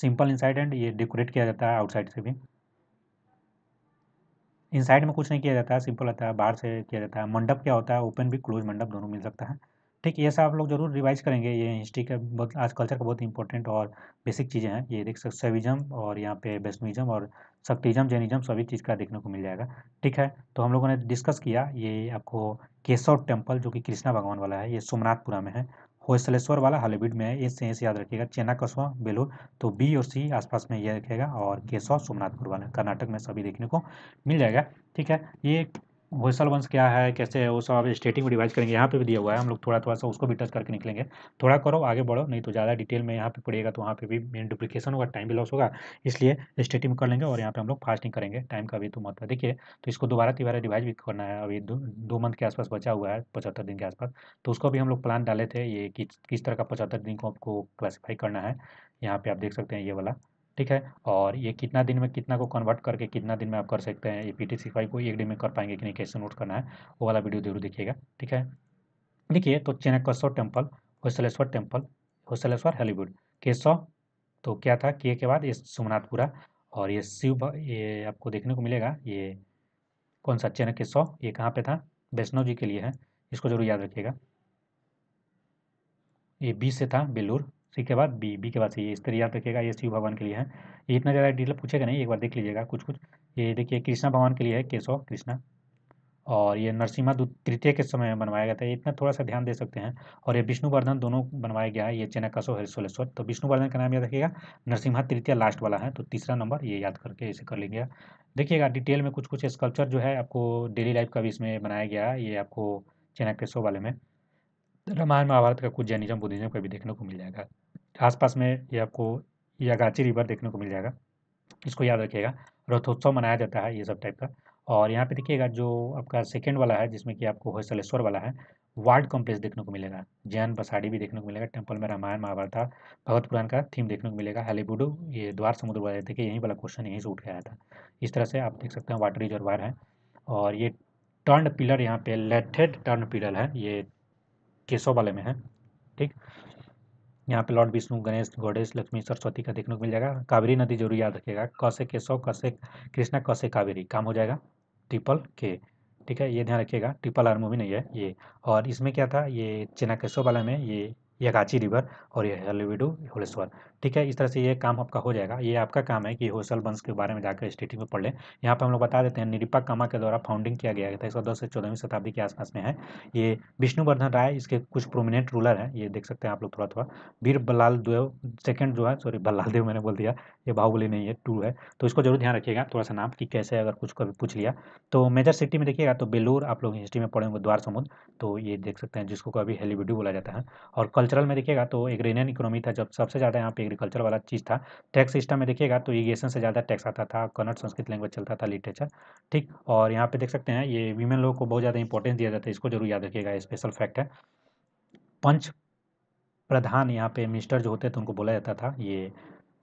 सिंपल इनसाइड एंड ये डेकोरेट किया जाता है आउटसाइड से भी इनसाइड में कुछ नहीं किया जाता है सिंपल होता है बाहर से किया जाता है मंडप क्या होता है ओपन भी क्लोज मंडप दोनों मिल सकता है ठीक ये सब आप लोग जरूर रिवाइज करेंगे ये हिस्ट्री का बहुत आज कल्चर का बहुत इंपॉर्टेंट और बेसिक चीज़ें हैं ये देख सकते सविजम और यहाँ पे वैष्णविज्म और शक्तिज़म जैनिज्म सभी चीज़ का देखने को मिल जाएगा ठीक है तो हम लोगों ने डिस्कस किया ये आपको केशव टेम्पल जो कि कृष्णा भगवान वाला है ये सोमनाथपुरा में है होसलेश्वर वाला हॉलीवुड में है इससे ऐसे याद रखिएगा चेना कस्बा बेलूर तो बी और सी आसपास में ये रखेगा और केशव सोमनाथपुर वाला कर्नाटक में सभी देखने को मिल जाएगा ठीक है ये वोसल वंश क्या है कैसे है वो सब आप स्टेटिंग में डिवाइस करेंगे यहाँ पे भी दिया हुआ है हम लोग थोड़ा थोड़ा सा उसको भी टच करके निकलेंगे थोड़ा करो आगे बढ़ो नहीं तो ज़्यादा डिटेल में यहाँ पे पड़ेगा तो वहाँ पे भी मेन डुप्लीकेशन होगा टाइम भी लॉस होगा इसलिए स्टेटिंग कर लेंगे और यहाँ पे हम लोग फास्टिंग करेंगे टाइम का भी तो महत्व देखिए तो इसको दोबारा तिबारा डिवाइज भी करना है अभी दो, दो मंथ के आसपास बचा हुआ है पचहत्तर दिन के आसपास तो उसको भी हम लोग प्लान डाले थे ये किस किस तरह का पचहत्तर दिन को आपको क्लासीफाई करना है यहाँ पर आप देख सकते हैं ये वाला ठीक है और ये कितना दिन में कितना को कन्वर्ट करके कितना दिन में आप कर सकते हैं ये पी टी सी को एक दिन में कर पाएंगे कि नहीं कैसे नोट करना है वो वाला वीडियो जरूर देखिएगा ठीक है देखिए तो चेनाकस्वर टेम्पल होसलेश्वर टेम्पल होसलेश्वर हॉलीवुड केशव तो क्या था के के बाद ये सोमनाथपुरा और ये शिव ये आपको देखने को मिलेगा ये कौन सा के सौ ये कहाँ पे था वैष्णव जी के लिए है इसको जरूर याद रखिएगा ये बी से था बेलूर सी के बाद बी बी के बाद सी इस तरह याद रखिएगा ये शिव भगवान के लिए है ये इतना ज़्यादा डिटेल पूछेगा नहीं एक बार देख लीजिएगा कुछ कुछ ये देखिए कृष्णा भगवान के लिए है केशव कृष्णा और ये नरसिम्हा तृतीय के समय में बनवाया गया था इतना थोड़ा सा ध्यान दे सकते हैं और ये विष्णुवर्धन दोनों बनवाया गया है ये चेनाकसो हरिशोलेश्वर तो विष्णुवर्धन का नाम याद रखिएगा नरसिम्हा तृतीय लास्ट वाला है तो तीसरा नंबर ये याद करके इसे कर लेंगे देखिएगा डिटेल में कुछ कुछ स्कल्पचर जो है आपको डेली लाइफ का भी इसमें बनाया गया है ये आपको चेनाकेसो वाले में रामायण महाभारत का कुछ जैनिज्म बुद्धिज्म का भी देखने को मिल जाएगा आसपास में ये आपको यागाची रिवर देखने को मिल जाएगा इसको याद रखिएगा रथोत्सव मनाया जाता है ये सब टाइप का और यहाँ पे देखिएगा जो आपका सेकेंड वाला है जिसमें कि आपको होसलेश्वर वाला है वार्ड कॉम्प्लेक्स देखने को मिलेगा जैन बसाड़ी भी देखने को मिलेगा टेम्पल में रामायण महाभारत भगवत पुराण का थीम देखने को मिलेगा हेलीबुडो ये द्वार समुद्र वाला देखिए यहीं वाला क्वेश्चन यहीं से उठ गया आया था इस तरह से आप देख सकते हैं वाटर रिजर्वायर है और ये टर्न पिलर यहाँ पे लेटेड टर्न पिलर है ये केसो वाले में है ठीक यहाँ पे लॉर्ड विष्णु गणेश गौडेश लक्ष्मी सरस्वती का देखने को मिल जाएगा कावेरी नदी जरूर याद रखिएगा क से केशव क से कृष्णा क से कावेरी काम हो जाएगा ट्रिपल के ठीक है ये ध्यान रखिएगा ट्रिपल आर मूवी नहीं है ये और इसमें क्या था ये केशव वाला में ये यगाची रिवर और ये हल्लीविडू होलेश्वर ठीक है इस तरह से ये काम आपका हो जाएगा ये आपका काम है कि होसल वंश के बारे में जाकर स्टेटिंग में पढ़ लें यहाँ पर हम लोग बता देते हैं निरिपा कामा के द्वारा फाउंडिंग किया गया था इसका दस से चौदहवीं शताब्दी के आसपास में है ये विष्णुवर्धन राय इसके कुछ प्रोमिनेंट रूलर हैं ये देख सकते हैं आप लोग थोड़ा थोड़ा वीर बल्लाल देव सेकंड जो है सॉरी बल्लाल देव मैंने बोल दिया ये बाहुबली नहीं है टू है तो इसको जरूर ध्यान रखिएगा थोड़ा सा नाम कि कैसे अगर कुछ कभी पूछ लिया तो मेजर सिटी में देखिएगा तो बेलूर आप लोग हिस्ट्री में पढ़ेंगे द्वार समुद्र तो ये देख सकते हैं जिसको कभी हेलीविडू बोला जाता है और कल्चरल में देखिएगा तो एग्रेनियन इकोनॉमी था जब सबसे ज़्यादा यहाँ पे एग्रीकल्चर वाला चीज़ था टैक्स सिस्टम में देखिएगा तो इरीगेशन से ज़्यादा टैक्स आता था कन्नड़ संस्कृत लैंग्वेज चलता था लिटरेचर ठीक और यहाँ पे देख सकते हैं ये वीमेन लोगों को बहुत ज़्यादा इंपॉर्टेंस दिया जाता है इसको जरूर याद रखिएगा स्पेशल फैक्ट है पंच प्रधान यहाँ पे मिनिस्टर जो होते थे तो उनको बोला जाता था ये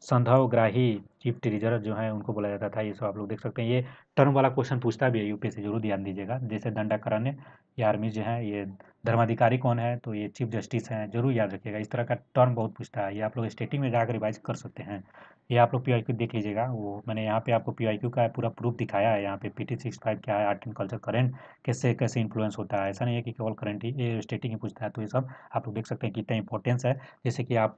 संधवग्राही चीफ ट्रीजर जो है उनको बोला जाता था ये सब आप लोग देख सकते हैं ये टर्म वाला क्वेश्चन पूछता भी है से जरूर ध्यान दीजिएगा जैसे दंडाकरण या आर्मी जो है ये धर्माधिकारी कौन है तो ये चीफ जस्टिस हैं जरूर याद रखिएगा इस तरह का टर्म बहुत पूछता है ये आप लोग स्टेटिंग में जाकर रिवाइज कर सकते हैं ये आप लोग पी देख लीजिएगा वो मैंने यहाँ पे आपको पी का पूरा प्रूफ दिखाया है यहाँ पे पी टी सिक्स फाइव क्या है आर्ट एंड कल्चर करेंट कैसे कैसे इन्फ्लुएंस होता है ऐसा नहीं है कि केवल करंट ही स्टेटिंग ही पूछता है तो ये सब आप लोग देख सकते हैं कितना इंपॉर्टेंस है जैसे कि आप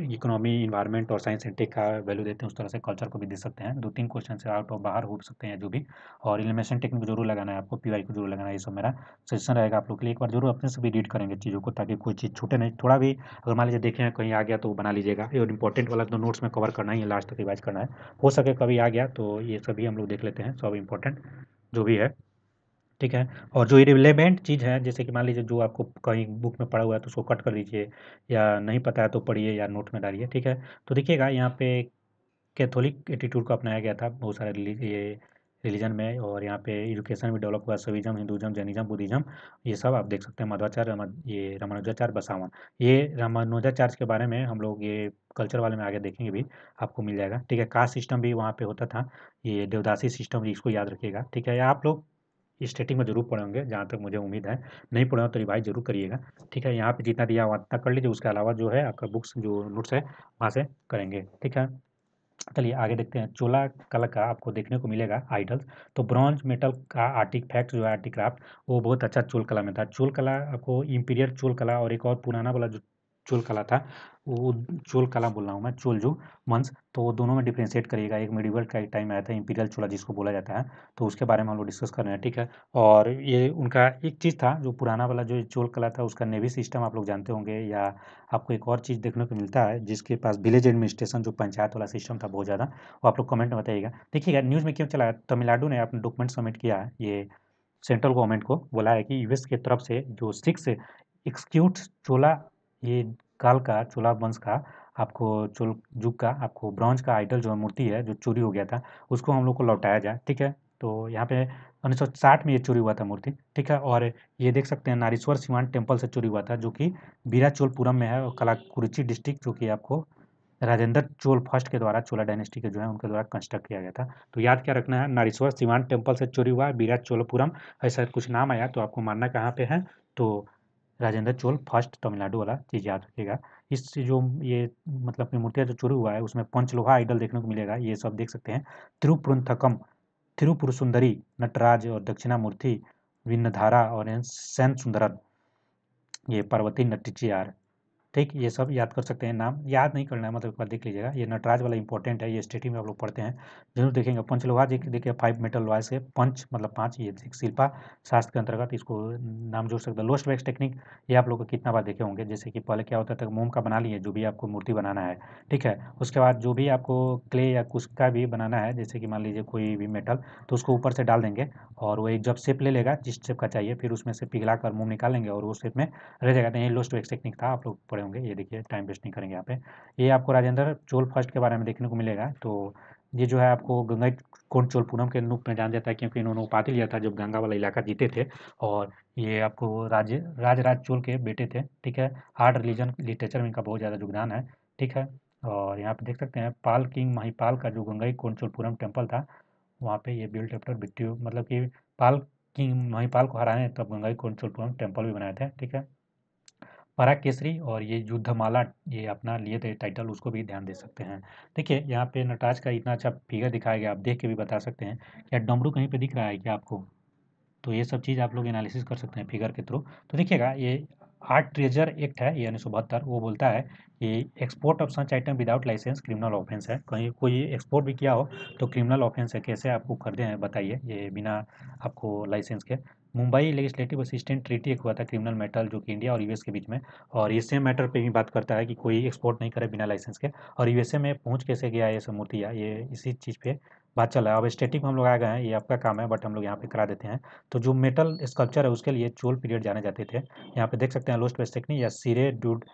इकोनॉमी इन्वायरमेंट और साइंस एंड टेक का वैल्यू देते हैं उस तरह से कल्चर को भी दे सकते हैं दो तीन क्वेश्चन से आउट और बाहर हो सकते हैं जो भी और एलिमेशन टेक्निक को जरूर लगाना है आपको पी को जरूर लगाना है ये सब मेरा सजेशन रहेगा आप लोग के लिए एक बार जरूर अपने से भी रीड करेंगे चीज़ों को ताकि कोई चीज़ छूटे नहीं थोड़ा भी अगर मान लीजिए देखें कहीं आ गया तो वो बना लीजिएगा और इंपॉर्टेंट वाला तो नोट्स में कवर करना ही है लास्ट तक रिवाइज करना है हो सके कभी आ गया तो ये सभी हम लोग देख लेते हैं सब इंपॉर्टेंट जो भी है ठीक है और जो इरिलेवेंट चीज़ है जैसे कि मान लीजिए जो आपको कहीं बुक में पढ़ा हुआ है तो उसको कट कर दीजिए या नहीं पता है तो पढ़िए या नोट में डालिए ठीक है तो देखिएगा यहाँ पे कैथोलिक एटीट्यूड को अपनाया गया था बहुत सारे ये रिलीजन में और यहाँ पे एजुकेशन भी डेवलप हुआ सविज़म हिंदुज़म जैनिज़्म बुद्धिज़्म ये सब आप देख सकते हैं मध्वाचार्य ये रामानुजाचार्य बसावन ये रामानुजाचार्य के बारे में हम लोग ये कल्चर वाले में आगे देखेंगे भी आपको मिल जाएगा ठीक है कास्ट सिस्टम भी वहाँ पे होता था ये देवदासी सिस्टम इसको याद रखिएगा ठीक है आप लोग स्टेटिंग में जरूर पढ़े होंगे जहाँ तक मुझे उम्मीद है नहीं पढ़े हो तो रिवाइज जरूर करिएगा ठीक है यहाँ पे जितना दिया हुआ उतना कर लीजिए उसके अलावा जो है आपका बुक्स जो नोट्स है वहाँ से करेंगे ठीक है चलिए आगे देखते हैं चोला कला का आपको देखने को मिलेगा आइडल्स तो ब्रॉन्ज मेटल का फैक्ट जो है आर्टिक्राफ्ट वो बहुत अच्छा चोल कला में था चोल कला आपको इंपीरियर चोल कला और एक और पुराना वाला जो चोल कला था वो चोल कला बोल रहा हूँ मैं चोल जो मंस तो वो दोनों में डिफ्रेंशिएट करिएगा एक मेडिवल का एक टाइम आया था इंपीरियल चोला जिसको बोला जाता है तो उसके बारे में हम लोग डिस्कस कर रहे हैं ठीक है और ये उनका एक चीज़ था जो पुराना वाला जो चोल कला था उसका नेवी सिस्टम आप लोग जानते होंगे या आपको एक और चीज़ देखने को मिलता है जिसके पास विलेज एडमिनिस्ट्रेशन जो पंचायत वाला सिस्टम था बहुत ज़्यादा वो आप लोग कमेंट में बताइएगा देखिएगा न्यूज़ में क्यों चला तमिलनाडु ने अपने डॉक्यूमेंट सबमिट किया है ये सेंट्रल गवर्नमेंट को बोला है कि यूएस के तरफ से जो सिक्स एक्सक्यूट चोला ये काल का चोला वंश का आपको चोल युग का आपको ब्रॉन्ज का आइडल जो मूर्ति है जो चोरी हो गया था उसको हम लोग को लौटाया जाए ठीक है तो यहाँ पे साठ में ये चोरी हुआ था मूर्ति ठीक है और ये देख सकते हैं नारीश्वर सिवान टेम्पल से चोरी हुआ था जो कि बीरा चोलपुरम में है और कुरुची डिस्ट्रिक्ट जो कि आपको राजेंद्र चोल फर्स्ट के द्वारा चोला डायनेस्टी के जो है उनके द्वारा कंस्ट्रक्ट किया गया था तो याद क्या रखना है नारीश्वर सिवान टेम्पल से चोरी हुआ बीरा चोलपुरम ऐसा कुछ नाम आया तो आपको मानना कहाँ पे है तो राजेंद्र चोल फर्स्ट तमिलनाडु वाला चीज़ याद रखिएगा इस जो ये मतलब कि मूर्तियाँ जो चुरू हुआ है उसमें पंचलोहा आइडल देखने को मिलेगा ये सब देख सकते हैं तिरुपुरंथकम तिरुपुर सुंदरी नटराज और दक्षिणा मूर्ति विन्नधारा और सैन सुंदरन ये पार्वती नट्टीचियार ठीक ये सब याद कर सकते हैं नाम याद नहीं करना है मतलब एक बार देख लीजिएगा ये नटराज वाला इंपॉर्टेंट है ये स्टेटी में आप लोग पढ़ते हैं जरूर देखेंगे पंचलोहा जी देखिए फाइव मेटल लॉयस है पंच मतलब पाँच ये शिल्पा शास्त्र के अंतर्गत इसको नाम जोड़ सकते हैं लोस्ट वैक्स टेक्निक ये आप लोग कितना बार देखे होंगे जैसे कि पहले क्या होता था मोम का बना लिए जो भी आपको मूर्ति बनाना है ठीक है उसके बाद जो भी आपको क्ले या कुछ का भी बनाना है जैसे कि मान लीजिए कोई भी मेटल तो उसको ऊपर से डाल देंगे और वो एक जब शेप ले लेगा जिस शेप का चाहिए फिर उसमें से पिघला कर मोम निकालेंगे और वो शेप में रह जाएगा तो ये लोस्ट वैक्स टेक्निक था आप लोग पढ़े होंगे ये देखिए टाइम वेस्ट नहीं करेंगे यहाँ पे ये आपको राजेंद्र चोल फर्स्ट के बारे में देखने को मिलेगा तो ये जो है आपको गंगा कोण चोल पूनम के रूप में जान जाता है क्योंकि इन्होंने उपाधि लिया था जब गंगा वाला इलाका जीते थे और ये आपको राज राजराज चोल के बेटे थे ठीक है आर्ट रिलीजन लिटरेचर में इनका बहुत ज़्यादा योगदान है ठीक है और यहाँ पे देख सकते हैं पाल किंग महिपाल का जो गंगाई कोणचोलपुरम टेम्पल था वहाँ पे ये बिल्ड एफ्टर बिट्टी मतलब कि पाल किंग महिपाल को हराने तब गंगाई कोणचोलपुरम टेम्पल भी बनाए थे ठीक है परा केसरी और ये युद्धमाला ये अपना लिए थे टाइटल उसको भी ध्यान दे सकते हैं देखिए यहाँ पे नटराज का इतना अच्छा फिगर दिखाया गया आप देख के भी बता सकते हैं क्या डमरू कहीं पे दिख रहा है क्या आपको तो ये सब चीज़ आप लोग एनालिसिस कर सकते हैं फिगर के थ्रू तो देखिएगा ये आर्ट ट्रेजर एक्ट है यानी सौ बहत्तर वो बोलता है कि export of such item without license criminal offence है कहीं कोई एक्सपोर्ट भी किया हो तो क्रिमिनल ऑफेंस है कैसे आपको खरीदे हैं बताइए ये बिना आपको लाइसेंस के मुंबई लेजिस्लेटिव असिस्टेंट ट्रीटी एक हुआ था क्रिमिनल मैटर जो कि इंडिया और यूएस के बीच में और ये सेम मैटर पे भी बात करता है कि कोई एक्सपोर्ट नहीं करे बिना लाइसेंस के और यूएसए में पहुंच कैसे गया ये सब मूर्तियाँ ये इसी चीज़ पे बात चल रहा है अब स्टेटिक में हम लोग आ गए हैं ये आपका काम है बट हम लोग यहाँ पे करा देते हैं तो जो मेटल स्कल्पचर है उसके लिए चोल पीरियड जाने जाते थे यहाँ पे देख सकते हैं लोस्ट वेस्ट टेक्निक या सिरे डूड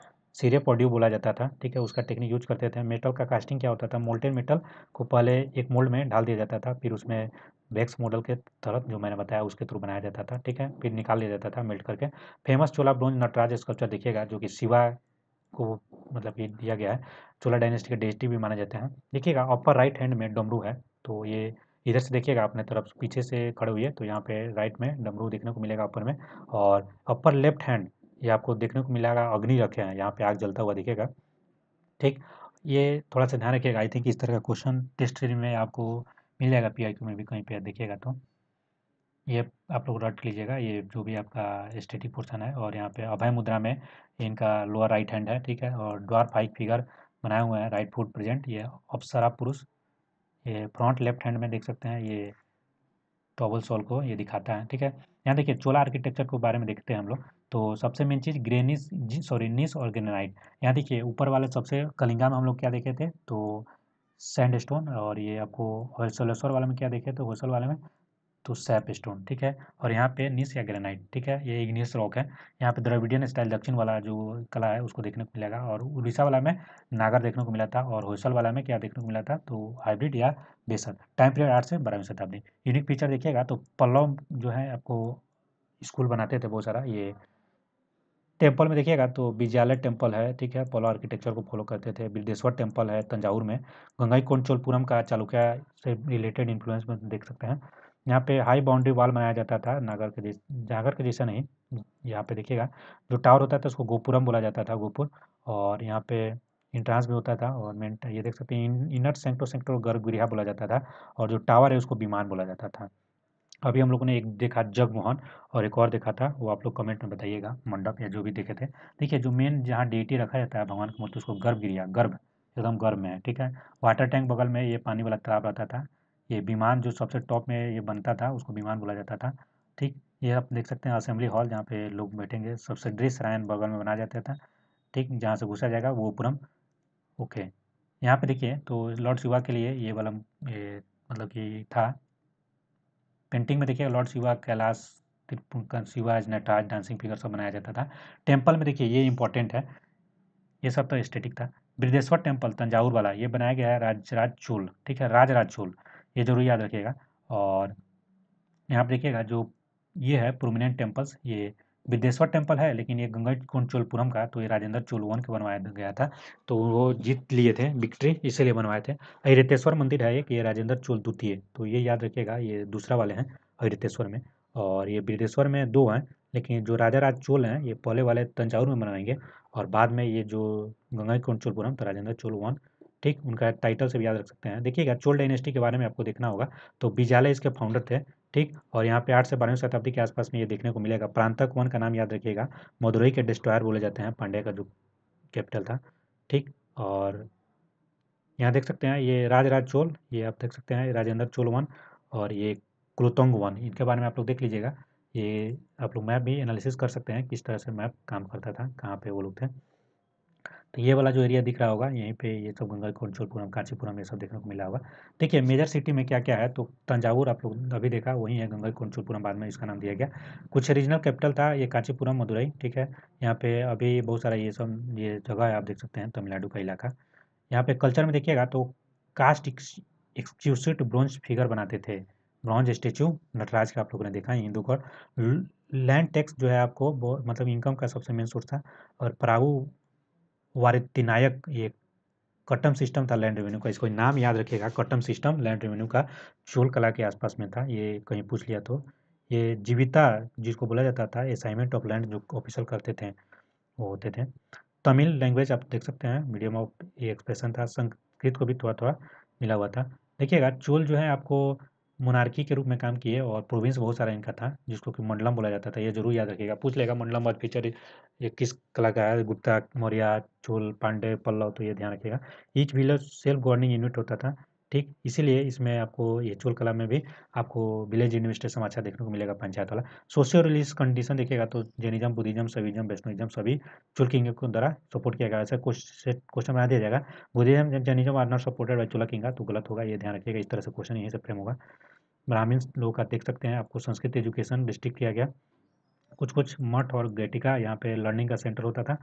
सीरे पॉड्यू बोला जाता था ठीक है उसका टेक्निक यूज करते थे मेटल का कास्टिंग क्या होता था मोल्टेन मेटल को पहले एक मोल्ड में डाल दिया जाता था फिर उसमें वैक्स मॉडल के तहत जो मैंने बताया उसके थ्रू बनाया जाता था ठीक है फिर निकाल लिया जाता था मेल्ट करके famous Chola bronze Nataraja sculpture देखिएगा जो कि शिवा को मतलब ये दिया गया है चोला डायनेस्टी के डेस्टी भी माने जाते हैं देखिएगा अपर राइट हैंड में डमरू है तो ये इधर से देखिएगा अपने तरफ पीछे से खड़े हुए तो यहाँ पे राइट में डमरू देखने को मिलेगा अपर में और अपर लेफ्ट हैंड ये आपको देखने को मिलेगा अग्नि रखे हैं यहाँ पे आग जलता हुआ दिखेगा ठीक ये थोड़ा सा ध्यान रखिएगा आई थिंक इस तरह का क्वेश्चन टेस्ट में आपको मिल जाएगा पी में भी कहीं पे देखिएगा तो ये आप लोग रट लीजिएगा ये जो भी आपका स्टेटिक पोर्सन है और यहाँ पे अभय मुद्रा में इनका लोअर राइट हैंड है ठीक है और डॉर फाइव फिगर बनाए हुए हैं राइट फुट प्रेजेंट ये अप्सरा पुरुष ये फ्रंट लेफ्ट हैंड में देख सकते हैं ये टॉबल सॉल को ये दिखाता है ठीक है यहाँ देखिए चोला आर्किटेक्चर के बारे में देखते हैं हम लोग तो सबसे मेन चीज़ ग्रेनिस सॉरी निस और ग्रेनाइट यहाँ देखिए ऊपर वाले सबसे कलिंगा में हम लोग क्या देखे थे तो सैंड स्टोन और ये आपको होलसोलेश्वर वाले में क्या देखे तो होलसोल वाले में तो सैप स्टोन ठीक है और यहाँ पे निस या ग्रेनाइट ठीक है ये इग्नियस रॉक है यहाँ पे द्रविडियन स्टाइल दक्षिण वाला जो कला है उसको देखने को मिलेगा और उड़ीसा वाला में नागर देखने को मिला था और होसल वाला में क्या देखने को मिला था तो हाइब्रिड या बेसन टाइम पीरियड आठ से बारहवीं शताब्दी यूनिक फीचर देखिएगा तो पल्लव जो है आपको स्कूल बनाते थे बहुत सारा ये टेम्पल में देखिएगा तो विजयालय टेम्पल है ठीक है पोलो आर्किटेक्चर को फॉलो करते थे बिल्देश्वर टेम्पल है तंजावुर में गंगाई कोन चोलपुरम का चालुक्या से रिलेटेड इन्फ्लुएंस में देख सकते हैं यहाँ पे हाई बाउंड्री वाल बनाया जाता था नागर के जैसे नागर के जैसा नहीं यहाँ पे देखिएगा जो टावर होता था उसको गोपुरम बोला जाता था गोपुर और यहाँ पे इंट्रांस भी होता था और मेन ये देख सकते हैं इनर सेंटो सेंटो गर्भगृह बोला जाता था और जो टावर है उसको विमान बोला जाता था अभी हम लोगों ने एक देखा जगमोहन और एक और देखा था वो आप लोग कमेंट में बताइएगा मंडप या जो भी देखे थे देखिए जो मेन जहाँ डेटी रखा जाता है भगवान की मूर्ति उसको गर्भ गिरिया गर्भ एकदम गर्भ में है ठीक है वाटर टैंक बगल में ये पानी वाला तालाब रहता था ये विमान जो सबसे टॉप में ये बनता था उसको विमान बोला जाता था ठीक ये आप देख सकते हैं असेंबली हॉल जहाँ पे लोग बैठेंगे सबसे दृश्य रायन बगल में बनाया जाता था ठीक जहाँ से घुसा जाएगा वो पुरम ओके यहाँ पे देखिए तो लॉर्ड शिवा के लिए ये वाला मतलब कि था पेंटिंग में देखिए lord Shiva Kailash Shiva's Nataraja dancing figure सब बनाया जाता था टेम्पल में देखिए ये इंपॉर्टेंट है ये सब तो स्टेटिक था बृदेश्वर टेम्पल तंजावुर वाला ये बनाया गया है राजराज चोल ठीक है राजराज चोल ये जरूर याद रखिएगा और यहाँ पर देखिएगा जो ये है प्रोमिनेंट टेम्पल्स ये विद्येश्वर टेम्पल है लेकिन ये गंगा कुंड चोलपुरम का तो ये राजेंद्र चोलवन के बनवाया गया था तो वो जीत लिए थे विक्ट्री इसीलिए बनवाए थे हरितेश्वर मंदिर है एक ये राजेंद्र चोल द्वितीय तो ये याद रखिएगा ये दूसरा वाले हैं अरितेश्वर में और ये बृदेश्वर में दो हैं लेकिन जो राजा राज चोल हैं ये पहले वाले तंजावर में बनाएंगे और बाद में ये जो गंगा कुंड चोलपुरम तो राजेंद्र चोल वन ठीक उनका टाइटल से भी याद रख सकते हैं देखिएगा चोल डायनेस्टी के बारे में आपको देखना होगा तो बिजाले इसके फाउंडर थे ठीक और यहाँ पे आठ से बारहवीं शताब्दी के आसपास में ये देखने को मिलेगा प्रांतक वन का नाम याद रखिएगा मदुरई के डिस्ट्रॉयर बोले जाते हैं पांड्या का जो कैपिटल था ठीक और यहाँ देख सकते हैं ये राजराज चोल ये आप देख सकते हैं राजेंद्र चोल वन और ये क्लुतोंग वन इनके बारे में आप लोग देख लीजिएगा ये आप लोग मैप भी एनालिसिस कर सकते हैं किस तरह से मैप काम करता था कहाँ पे वो लोग थे तो ये वाला जो एरिया दिख रहा होगा यहीं पे ये सब तो गंगा खोन कांचीपुरम ये सब देखने को मिला होगा देखिए मेजर सिटी में क्या क्या है तो तंजावुर आप लोग अभी देखा वही है गंगा खोन बाद में इसका नाम दिया गया कुछ रीजनल कैपिटल था ये कांचीपुरम मदुरई ठीक है यहाँ पे अभी बहुत सारा ये सब ये जगह है आप देख सकते हैं तमिलनाडु का इलाका यहाँ पे कल्चर में देखिएगा तो कास्ट एक्सक्यूसिट ब्रॉन्ज फिगर बनाते थे ब्रॉन्ज स्टेचू नटराज का आप लोगों ने देखा हिंदू गढ़ लैंड टैक्स जो है आपको मतलब इनकम का सबसे मेन सोर्स था और परागु नायक ये कटम सिस्टम था लैंड रेवेन्यू का इसको नाम याद रखिएगा कटम सिस्टम लैंड रेवेन्यू का चोल कला के आसपास में था ये कहीं पूछ लिया तो ये जीविता जिसको बोला जाता था असाइनमेंट ऑफ लैंड जो ऑफिसल करते थे वो होते थे तमिल लैंग्वेज आप देख सकते हैं मीडियम ऑफ ये एक्सप्रेशन था संस्कृत को भी थोड़ा थोड़ा मिला हुआ था देखिएगा चोल जो है आपको मोनार्की के रूप में काम किए और प्रोविंस बहुत सारा इनका था जिसको कि मंडलम बोला जाता था ये जरूर याद रखिएगा पूछ लेगा मंडलम और फीचर ये किस कलाकार गुप्ता मौर्या चोल पांडे पल्लव तो ये ध्यान रखिएगा each village self governing unit होता था ठीक इसीलिए इसमें आपको ये चोल कला में भी आपको विलेज इन्वेस्टेशन अच्छा देखने को मिलेगा पंचायत वाला सोशियो रिलीज कंडीशन देखिएगा तो जैनिज्म बुद्धिज्म सविज्म वैष्णविज्म सभी चुलकिंग के द्वारा सपोर्ट किया गया ऐसा क्वेश्चन में आ दिया जाएगा Buddhism Jainism are not supported by Chola kings तो गलत होगा ये ध्यान रखिएगा इस तरह से क्वेश्चन यहीं से फ्रेम होगा ब्राह्मीण लोग का देख सकते हैं आपको संस्कृत एजुकेशन डिस्ट्रिक्ट किया गया कुछ कुछ मठ और गेटिका यहाँ पे लर्निंग का सेंटर होता था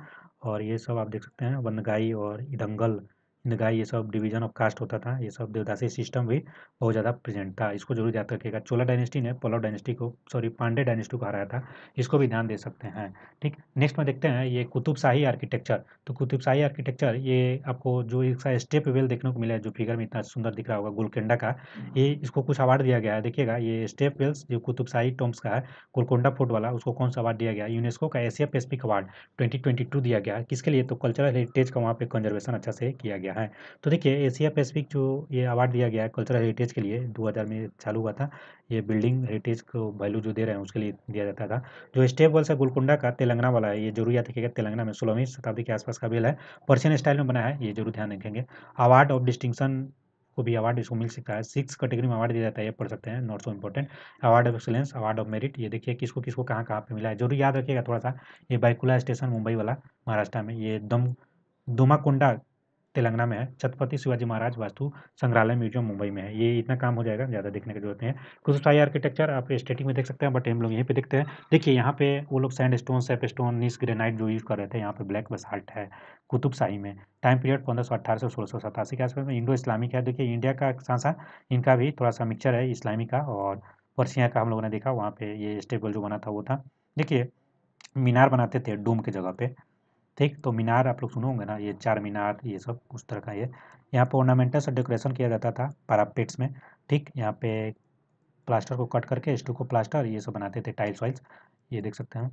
और ये सब आप देख सकते हैं वनगाई और इदंगल नगाई ये सब डिवीजन ऑफ कास्ट होता था ये सब देवदासी सिस्टम भी बहुत ज़्यादा प्रेजेंट था इसको जरूर याद रखिएगा चोला डायनेस्टी ने पल्लव डायनेस्टी को सॉरी पांडे डायनेस्टी को हराया था इसको भी ध्यान दे सकते हैं ठीक नेक्स्ट में देखते हैं ये कुतुबशाही आर्किटेक्चर तो कुतुबशाही आर्किटेक्चर ये आपको जो एक स्टेप वेल देखने को मिला है जो फिगर में इतना सुंदर दिख रहा होगा गोलकंडा का ये इसको कुछ अवार्ड दिया गया है देखिएगा ये स्टेप वेल्स जो कुतुबशाही टोम्स का है गोलकोंडा फोर्ट वाला उसको कौन सा अवार्ड दिया गया यूनेस्को का एशिया पेसिफिक अवार्ड ट्वेंटी दिया गया किसके लिए तो कल्चरल हेरिटेज का वहाँ पर कंजर्वेशन अच्छा से किया गया है तो देखिए एशिया पैसिफिक जो ये अवार्ड दिया गया है कल्चरल हेरिटेज के लिए 2000 में चालू हुआ था ये बिल्डिंग हेरिटेज को वैल्यू जो दे रहे हैं उसके लिए दिया जाता था जो स्टेप वेल्स है गुलकुंडा का तेलंगाना वाला है ये जरूर याद रखिएगा तेलंगाना में सोलहवीं शताब्दी के आसपास का बिल है पर्शियन स्टाइल में बना है ये जरूर ध्यान रखेंगे अवार्ड ऑफ डिस्टिंक्शन को भी अवार्ड इसको मिल सकता है सिक्स कैटेगरी में अवार्ड दिया जाता है ये पढ़ सकते हैं not so important award of excellence award of merit ये देखिए किसको किसको कहाँ कहाँ पे मिला है जरूर याद रखिएगा थोड़ा सा ये बाइकुला स्टेशन मुंबई वाला महाराष्ट्र में ये दम दुमाकुंडा तेलंगाना में है छत्रपति शिवाजी महाराज वास्तु संग्रहालय म्यूजियम मुंबई में है ये इतना काम हो जाएगा ज़्यादा देखने की जरूरत नहीं है कुछ स्टाई आर्किटेक्चर आप स्टेटिंग में देख सकते हैं बट हम लोग यहीं पे देखते हैं देखिए यहाँ पे वो लोग sandstone soapstone gneiss granite जो यूज़ कर रहे थे यहाँ पे ब्लैक बसाल्ट है कुतुब शाही में टाइम पीरियड पंद्रह सौ अट्ठारह से सोलह सौ सतासी के आसपास में इंडो इस्लामिक है देखिए इंडिया का साथ साथ इनका भी थोड़ा सा मिक्सर है इस्लामी का और पर्सिया का हम लोगों ने देखा वहाँ पे ये स्टेपल जो बना था वो था देखिए मीनार बनाते थे डोम के जगह पे ठीक तो मीनार आप लोग सुनोगे ना ये चार मीनार ये सब उस तरह का ये यहाँ पे ऑर्नामेंटल से डेकोरेशन किया जाता था पारापेट्स में ठीक यहाँ पे प्लास्टर को कट करके स्टू को प्लास्टर ये सब बनाते थे टाइल्स वाइल्स ये देख सकते हैं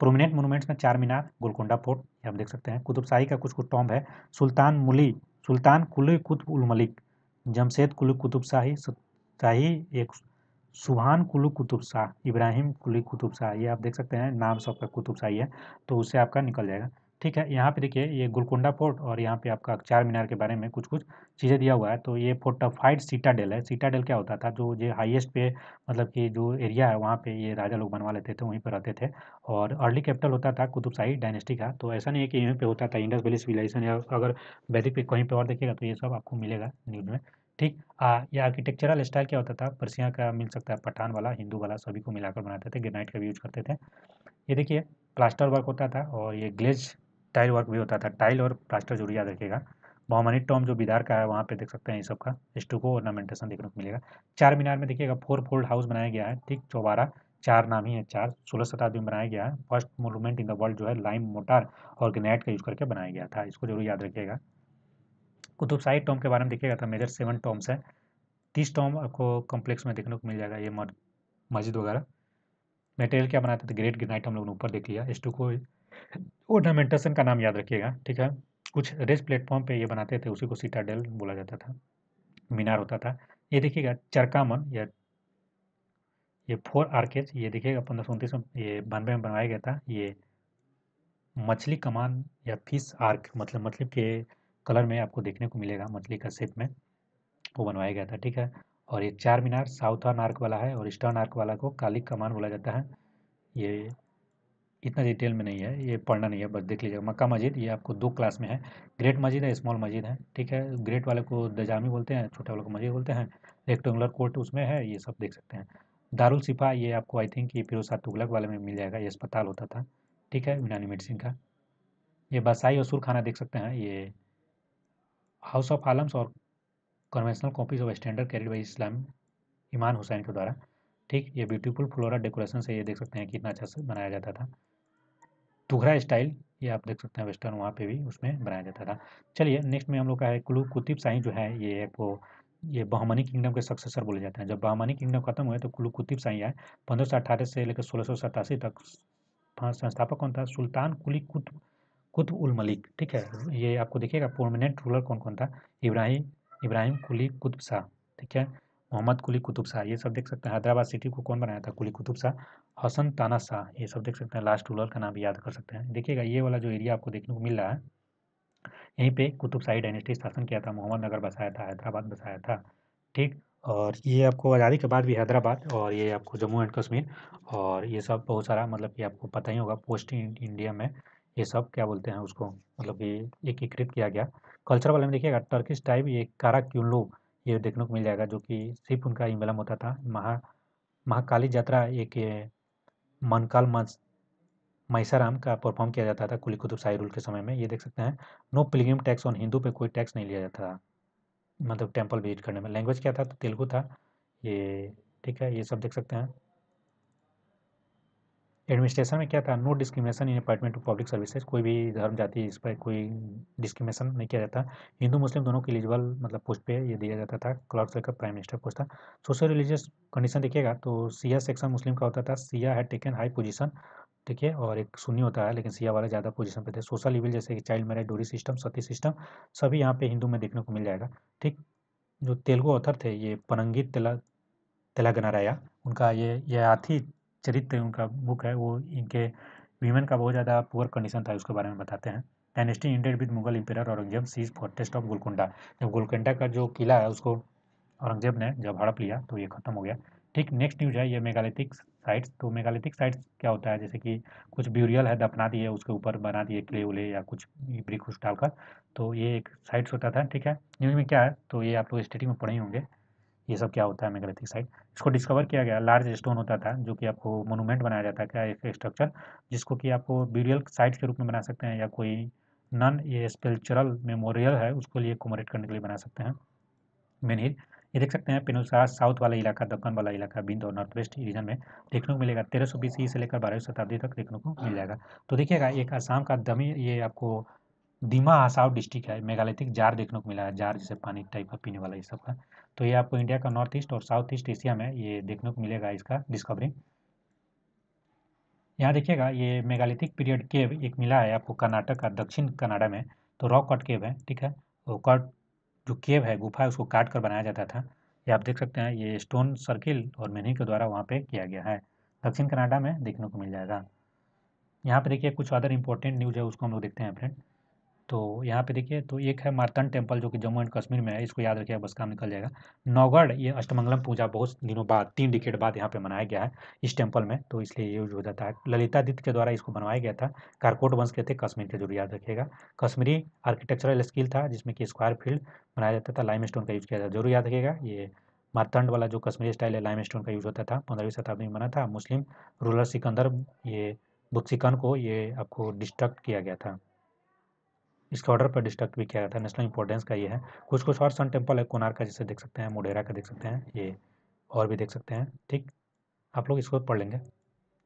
प्रोमिनेंट मोनूमेंट्स में चार मीनार गोलकोंडा फोर्ट ये हम देख सकते हैं कुतुब शाही का कुछ कुछ टॉम्ब है सुल्तान मुली सुल्तान कुल कुतुब उल मलिक जमशेद कुल कुतुबशाही शाही शाही एक सुहान कुलू कुतुब शाह इब्राहिम कुली कुतुब शाह ये आप देख सकते हैं नाम सबका कुतुब शाही है तो उससे आपका निकल जाएगा ठीक है यहाँ पे देखिए ये गुलकुंडा फोर्ट और यहाँ पे आपका चार मीनार के बारे में कुछ कुछ चीज़ें दिया हुआ है तो ये फोर्टाफाइड सीटाडेल है सीटाडेल क्या होता था जो ये हाईएस्ट पे मतलब कि जो एरिया है वहाँ पे ये राजा लोग बनवा लेते थे वहीं पर रहते थे और अर्ली कैपिटल होता था कुतुबशाही डायनेस्टी का तो ऐसा नहीं है कि यहीं पर होता था इंडस वैली सिविलाइजेशन या अगर वैदिक पे कहीं पर और देखिएगा तो ये सब आपको मिलेगा न्यूज़ में ठीक आ या आर्किटेक्चरल स्टाइल क्या होता था पर्सिया का मिल सकता है पठान वाला हिंदू वाला सभी को मिलाकर बनाते थे ग्रेनाइट का भी यूज करते थे ये देखिए प्लास्टर वर्क होता था और ये ग्लेज टाइल वर्क भी होता था टाइल और प्लास्टर जरूर याद रखेगा बहुमानी टॉम जो बिदार का है वहाँ पे देख सकते हैं ये सब का स्टूको ऑर्नामेंटेशन देखने को मिलेगा चार मीनार में देखिएगा फोर फोल्ड हाउस बनाया गया है ठीक चौबारा चार नाम ही है चार सोलह शताब्दी में बनाया गया है first monument in the world जो है लाइम मोटार और ग्रेनाइट का यूज करके बनाया गया था इसको जरूर याद रखिएगा कुतुब शाही टॉम के बारे में देखिएगा तो मेजर सेवन टॉम्स है तीस टॉम आपको कॉम्प्लेक्स में देखने को मिल जाएगा ये मस्जिद वगैरह मटेरियल क्या बनाते थे ग्रेट ग्रेनाइट हम लोगों ने ऊपर देख लिया इस टू को ऑर्नामेंटेशन का नाम याद रखिएगा ठीक है कुछ रेस प्लेटफॉर्म पे ये बनाते थे उसी को सीटाडेल बोला जाता था मीनार होता था ये देखिएगा चरकामन या ये फोर आर्केज ये देखिएगा पंद्रह सौ उनतीस में ये बानवे में बनवाया गया था ये मछली कमान या फिश आर्क मतलब मतलब के कलर में आपको देखने को मिलेगा मछली का सेप में वो बनवाया गया था ठीक है और ये चार मीनार साउथर्न आर्क वाला है और ईस्टर्न आर्क वाला को काली कमान बोला जाता है ये इतना डिटेल में नहीं है ये पढ़ना नहीं है बस देख लीजिएगा मक्का मस्जिद ये आपको दो क्लास में है ग्रेट मस्जिद है स्मॉल मस्जिद है ठीक है ग्रेट वाले को दजामी बोलते हैं छोटे वाले को मस्जिद बोलते हैं रेक्टेंगुलर कोर्ट उसमें है ये सब देख सकते हैं दारुल सिफा ये आपको आई थिंक ये फिर तुगलक वाले में मिल जाएगा ये अस्पताल होता था ठीक है यूनानी मेडिसिन का ये बासाई और सुरखाना देख सकते हैं ये हाउस ऑफ आलम्स और conventional copies of standard carried by Islam Imam Hussain के द्वारा ठीक ये ब्यूटीफुल फ्लोरा डेकोरेशन से ये देख सकते हैं कितना अच्छा से बनाया जाता था तुघरा स्टाइल ये आप देख सकते हैं वेस्टर्न वहाँ पे भी उसमें बनाया जाता था चलिए नेक्स्ट में हम लोग का है कुलू कुतुब शाही जो है ये एक वो ये बहमनी किंगडम के सक्सेसर बोले जाते हैं जब बहमनी किंगडम खत्म हुए तो कुलू कुतुब शाही आए पंद्रह सौ से लेकर सोलह सौ सतासी तक संस्थापक कौन था सुल्तान कुली कुतुब कुतुब उल मलिक ठीक है ये आपको देखिएगा प्रोमिनेंट रूलर कौन कौन था इब्राहिम इब्राहिम कुली कुतुब शाह ठीक है मोहम्मद कुली कुतुब शाह ये सब देख सकते हैं हैदराबाद सिटी को कौन बनाया था कुली कुतुब शाह हसन ताना शाह ये सब देख सकते हैं लास्ट रूलर का नाम भी याद कर सकते हैं देखिएगा ये वाला जो एरिया आपको देखने को मिल रहा है यहीं पे कुतुब शाही डायनेस्टी शासन किया था मोहम्मद नगर बसाया था हैदराबाद बसाया था ठीक और ये आपको आज़ादी के बाद भी हैदराबाद और ये आपको जम्मू एंड कश्मीर और ये सब बहुत सारा मतलब कि आपको पता ही होगा पोस्ट इंडिया में ये सब क्या बोलते हैं उसको मतलब ये एकीकृत किया गया कल्चर वाले में देखिएगा टर्किश टाइप ये काराक्यूलो ये देखने को मिल जाएगा जो कि सिर्फ उनका इमेलम होता था महा महाकाली यात्रा एक मनकाल मैसाराम का परफॉर्म किया जाता था कुली कुतुब शाही रूल के समय में ये देख सकते हैं no pilgrim tax on Hindu पे कोई टैक्स नहीं लिया जाता था मतलब टेम्पल विजिट करने में लैंग्वेज क्या था तो तेलुगु था ये ठीक है ये सब देख सकते हैं एडमिनिस्ट्रेशन में क्या था no discrimination in appointment to public services कोई भी धर्म जाति इस पर कोई डिस्क्रिमिनेशन नहीं किया जाता हिंदू मुस्लिम दोनों के एलिजिबल मतलब पोस्ट पे ये दिया जाता था क्लर्क से प्राइम मिनिस्टर पोस्ट था सोशल रिलीजियस कंडीशन देखिएगा तो सिया सेक्शन मुस्लिम का होता था Shia had taken high position ठीक है और एक सुनी होता है लेकिन सिया वाले ज़्यादा पोजिशन पे थे सोशल इविल जैसे कि child marriage dowry system sati system सभी यहाँ पे हिंदू में देखने को मिल जाएगा ठीक जो तेलुगु ऑथर थे ये पनंगी तेला राया उनका ये ये आथी चरित्र उनका बुक है वो इनके वीमेन का बहुत ज़्यादा पुअर कंडीशन था उसके बारे में बताते हैं dynasty ended with Mughal empire Aurangzeb seize fortress of Golconda जब गोलकुंडा का जो किला है उसको औरंगजेब ने जब हड़प लिया तो ये खत्म हो गया ठीक नेक्स्ट न्यूज है ये मेगालिथिक साइट्स तो मेगालिथिक साइट्स क्या होता है जैसे कि कुछ ब्यूरियल है दफना दिए उसके ऊपर बना दिए किले उले या कुछ ब्रिक उस डालकर तो ये एक साइट्स होता था ठीक है न्यूज में क्या है तो ये आप लोग स्टेटिंग में पढ़े होंगे ये सब क्या होता है मैग्नेटिक साइट इसको डिस्कवर किया गया लार्ज स्टोन होता था जो कि आपको मोनूमेंट बनाया जाता है क्या एक स्ट्रक्चर जिसको कि आपको ब्यूरियल साइट के रूप में बना सकते हैं या कोई नन ये स्पेल्चरल मेमोरियल है उसको लिए कोमोरेट करने के लिए बना सकते हैं मेनहिल ये देख सकते हैं पेनुसा साउथ वाला इलाका दक्कन वाला इलाका बिंद और नॉर्थ वेस्ट रीजन में देखने को मिलेगा तेरह सौ बीस e से लेकर बारहवीं शताब्दी तक देखने को मिल जाएगा तो देखिएगा एक आसाम का दमी ये आपको दिमा आसाव डिस्ट्रिक्ट है मेघालयतिक जार देखने को मिला है जार जैसे पानी टाइप का पीने वाला ये सब का तो ये आपको इंडिया का नॉर्थ ईस्ट और साउथ ईस्ट एशिया में ये देखने को मिलेगा इसका डिस्कवरी यहाँ देखिएगा ये मेगालिथिक पीरियड केव एक मिला है आपको कर्नाटक का दक्षिण कनाडा में तो रॉक कट केव है ठीक है वो कट जो केव है गुफा है उसको काट कर बनाया जाता था ये आप देख सकते हैं ये स्टोन सर्किल और मेनी के द्वारा वहाँ पे किया गया है दक्षिण कनाडा में देखने को मिल जाएगा यहाँ पे देखिए कुछ अदर इंपॉर्टेंट न्यूज़ है उसको हम लोग देखते हैं फ्रेंड तो यहाँ पे देखिए तो एक है मारतन टेम्पल जो कि जम्मू एंड कश्मीर में है इसको याद रखिएगा बस काम निकल जाएगा नौगढ़ ये अष्टमंगलम पूजा बहुत दिनों बाद तीन डिकेट बाद यहाँ पे मनाया गया है इस टेम्पल में तो इसलिए यूज हो जाता है ललितादित्य के द्वारा इसको बनवाया गया था कारकोट वंश के थे कश्मीर के जरूर याद रखिएगा कश्मीरी आर्किटेक्चरल स्किल था जिसमें कि स्क्वायर फील्ड बनाया जाता था लाइम स्टोन का यूज किया जाता जरूर याद रखेगा ये मारतंड वाला जो कश्मीरी स्टाइल है लाइम स्टोन का यूज होता था पंद्रहवीं शताब्दी में बना था मुस्लिम रूलर सिकंदर ये बुद्ध को ये आपको डिस्ट्रक्ट किया गया था इसके ऑर्डर पर डिस्ट्रक्ट भी किया गया है नेशनल इंपॉर्टेंस का ये है कुछ कुछ और सन टेम्पल है कोनार का जैसे देख सकते हैं मोडेरा का देख सकते हैं ये और भी देख सकते हैं ठीक आप लोग इसको पढ़ लेंगे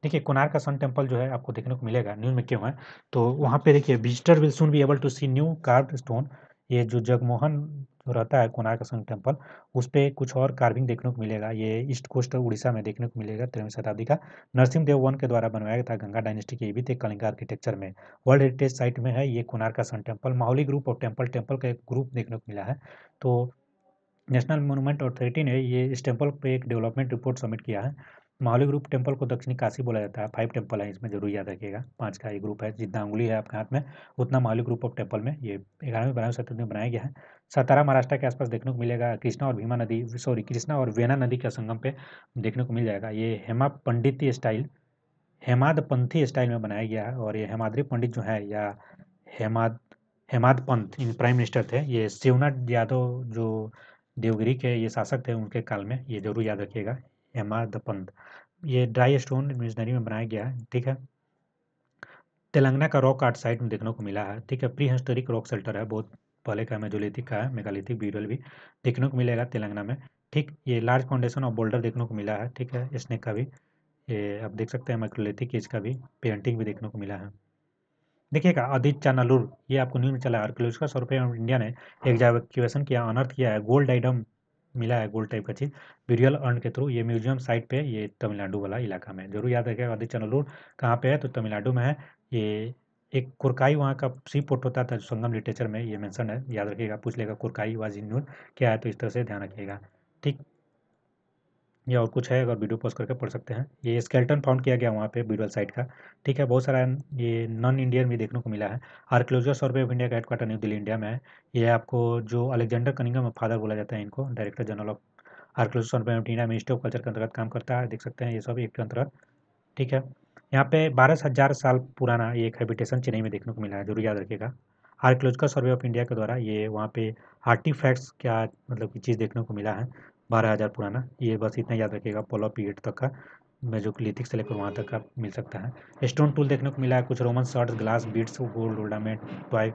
देखिए कोनार का सन टेम्पल जो है आपको देखने को मिलेगा न्यूज़ में क्यों है तो वहाँ पे देखिए visitor will soon be able to see new carved stone ये जो जगमोहन जो रहता है कोनार्क टेम्पल उस पर कुछ और कार्विंग देखने को मिलेगा ये ईस्ट कोस्ट उड़ीसा में देखने को मिलेगा तेरहवीं शताब्दी का नरसिंह देव वन के द्वारा बनवाया गया था गंगा डायनेस्टी के भी थे कलिंगा आर्किटेक्चर में वर्ल्ड हेरिटेज साइट में है ये Konark sun temple Mahuli group of temple temple का एक ग्रुप देखने को मिला है तो नेशनल मोनूमेंट ऑथोरिटी ने ये इस टेम्पल पर एक डेवलपमेंट रिपोर्ट सबमिट किया है मौलिक रूप टेम्पल को दक्षिणी काशी बोला जाता है फाइव टेम्पल है इसमें जरूर याद रखिएगा पाँच का एक ग्रुप है जितना अंगुली है आपके हाथ में उतना मौलिक रूप ऑफ टेम्पल में ये ग्यारहवीं बारहवीं शताब्दी में बनाया गया है सतारा महाराष्ट्र के आसपास देखने को मिलेगा कृष्णा और भीमा नदी सॉरी कृष्णा और वेना नदी के संगम पे देखने को मिल जाएगा ये Hemadpanti style Hemadpanti style में बनाया गया है और ये हेमाद्री पंडित जो है या Hemad Hemadpant in prime minister थे ये शिवनाथ यादव जो देवगिरी के ये शासक थे उनके काल में ये जरूर याद रखिएगा एम आर दपंत ये ड्राई स्टोन मिशनरी में बनाया गया है ठीक है तेलंगाना का रॉक आर्ट साइट में देखने को मिला है ठीक है प्री हिस्टोरिक रॉक सेल्टर है बहुत पहले का मेजोलिथिक का है मेगालिथिक ब्यूरल भी देखने को मिलेगा तेलंगाना में ठीक ये लार्ज फाउंडेशन और बोल्डर देखने को मिला है ठीक है स्नेक का भी ये आप देख सकते हैं माइक्रोलिथिक का भी पेंटिंग भी देखने को मिला है देखिएगा अदित चानालूर ये आपको न्यूज में चला आर्कोलॉजिकल सर्वे ऑफ इंडिया ने एग्जावेक्यूएशन हाँ। किया अनर्थ किया है गोल्ड आइडम मिला है गोल्ड टाइप का चीज़ बिरियल अर्न के थ्रू ये म्यूजियम साइट पे ये तमिलनाडु वाला इलाका में जरूर याद रखेगा आदि चनलूर कहाँ पे है तो तमिलनाडु में है ये एक कुरकाई वहाँ का सी पोर्ट होता था संगम लिटरेचर में ये मेंशन है याद रखिएगा पूछ लेगा कुरकाई वाजिन क्या है तो इस तरह से ध्यान रखिएगा ठीक या और कुछ है अगर वीडियो पोस्ट करके पढ़ सकते हैं ये स्केल्टन फाउंड किया गया वहाँ पे बीडल साइट का ठीक है बहुत सारा ये नॉन इंडियन भी देखने को मिला है आर्कोलॉजिकल सर्वे ऑफ इंडिया का हेडक्वार्टर न्यू दिल्ली इंडिया में है ये आपको जो अलेक्जेंडर कनिंगम फादर बोला जाता है इनको director general of archaeological survey of India ministry of culture के अंतर्गत काम करता है देख सकते हैं ये सब एक के अंतर्गत ठीक है यहाँ पे बारह हज़ार साल पुराना ये एक हैबिटेशन चेन्नई में देखने को मिला है जरूर याद रखेगा आर्कोलॉजिकल सर्वे ऑफ इंडिया के द्वारा ये वहाँ पे आर्टिफैक्ट्स क्या मतलब की चीज़ देखने को मिला है बारह हज़ार पुराना ये बस इतना याद रखिएगा पोलो पीरियड तक का मैं जो लिथिक से लेकर वहाँ तक का मिल सकता है स्टोन टूल देखने को मिला है कुछ Roman sherds glass beads gold ornament toy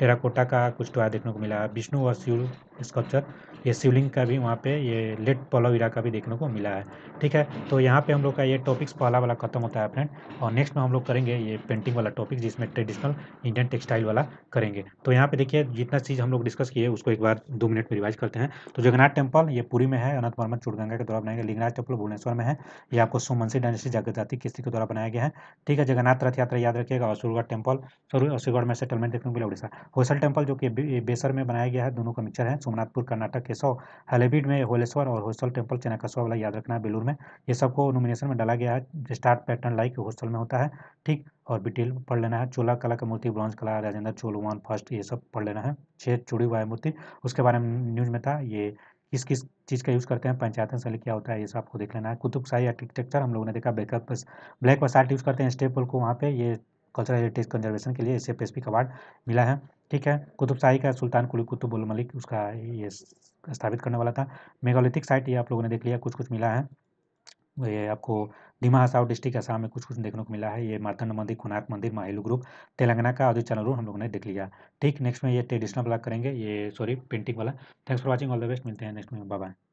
terracotta का कुछ टॉय तो देखने को मिला विष्णु और शिव स्कल्पचर ये शिवलिंग का भी वहाँ पे ये लेट पलोवीरा का भी देखने को मिला है ठीक है तो यहाँ पे हम लोग का ये टॉपिक्स पहला वाला खत्म होता है फ्रेंड और नेक्स्ट में हम लोग करेंगे ये पेंटिंग वाला टॉपिक जिसमें ट्रेडिशनल इंडियन टेक्सटाइल वाला करेंगे तो यहाँ पे देखिए जितना चीज़ हम लोग डिस्कस किए उसको एक बार दो मिनट में रिवाइज करते हैं तो जगन्नाथ टेम्पल ये पूरी में है अनंत वर्मा चुड़गंगा के द्वारा बनाएंगे गया लिंगनाथ टेम्पल भुवनेश्वर में है ये आपको सोमनसी डायनेस्टी जाति किस्ती के द्वारा बनाया गया है ठीक है जगन्नाथ रथ यात्रा याद रखिएगा असुरगढ़ टेम्पल असुरगढ़ में सेटलमेंट देखने को मिला उड़ीसा होसल टेम्पल जो कि बेसर में बनाया गया है दोनों का मिक्सर है सोमनाथपुर कर्नाटक के सौ हलेबीड में होलेश्वर और होस्टल टेम्पल चेनाकसवा वाला याद रखना है बेलूर में ये सबको नोमिनेशन में डाला गया है स्टार पैटर्न लाइक होस्टल में होता है ठीक और डिटेल पढ़ लेना है चोला कला का मूर्ति ब्रॉन्ज कला राजेंद्र चोल वन फर्स्ट ये सब पढ़ लेना है छह चुड़ी हुआ है मूर्ति उसके बारे में न्यूज़ में था ये किस किस चीज़ का यूज़ करते हैं पंचायतन शैली क्या होता है ये सब आपको देख लेना है कुतुब शाही आर्किटेक्चर हम लोगों ने देखा ब्लैक ब्लैक वसाल्ट यूज़ करते हैं स्टेपल को वहाँ पे ये कल्चरल हेरिटेज कंजर्वेशन के लिए इसे पेसिफिक अवार्ड मिला है ठीक है कुतुब शाही का सुल्तान कुली कुतुबुल मलिक उसका ये स्थापित करने वाला था मेगालिथिक साइट ये आप लोगों ने देख लिया कुछ कुछ मिला है ये आपको डिमा हसाव डिस्ट्रिक्ट आसाम में कुछ कुछ देखने को मिला है ये मारतंड मंदिर कोनार्क मंदिर माहिलू ग्रुप तेलंगाना का आदि चैनल हम लोगों ने देख लिया ठीक नेक्स्ट में ये ट्रेडिशनल ब्लॉग करेंगे ये सॉरी पेंटिंग वाला thanks for watching all the best मिलते हैं नेक्स्ट में बाय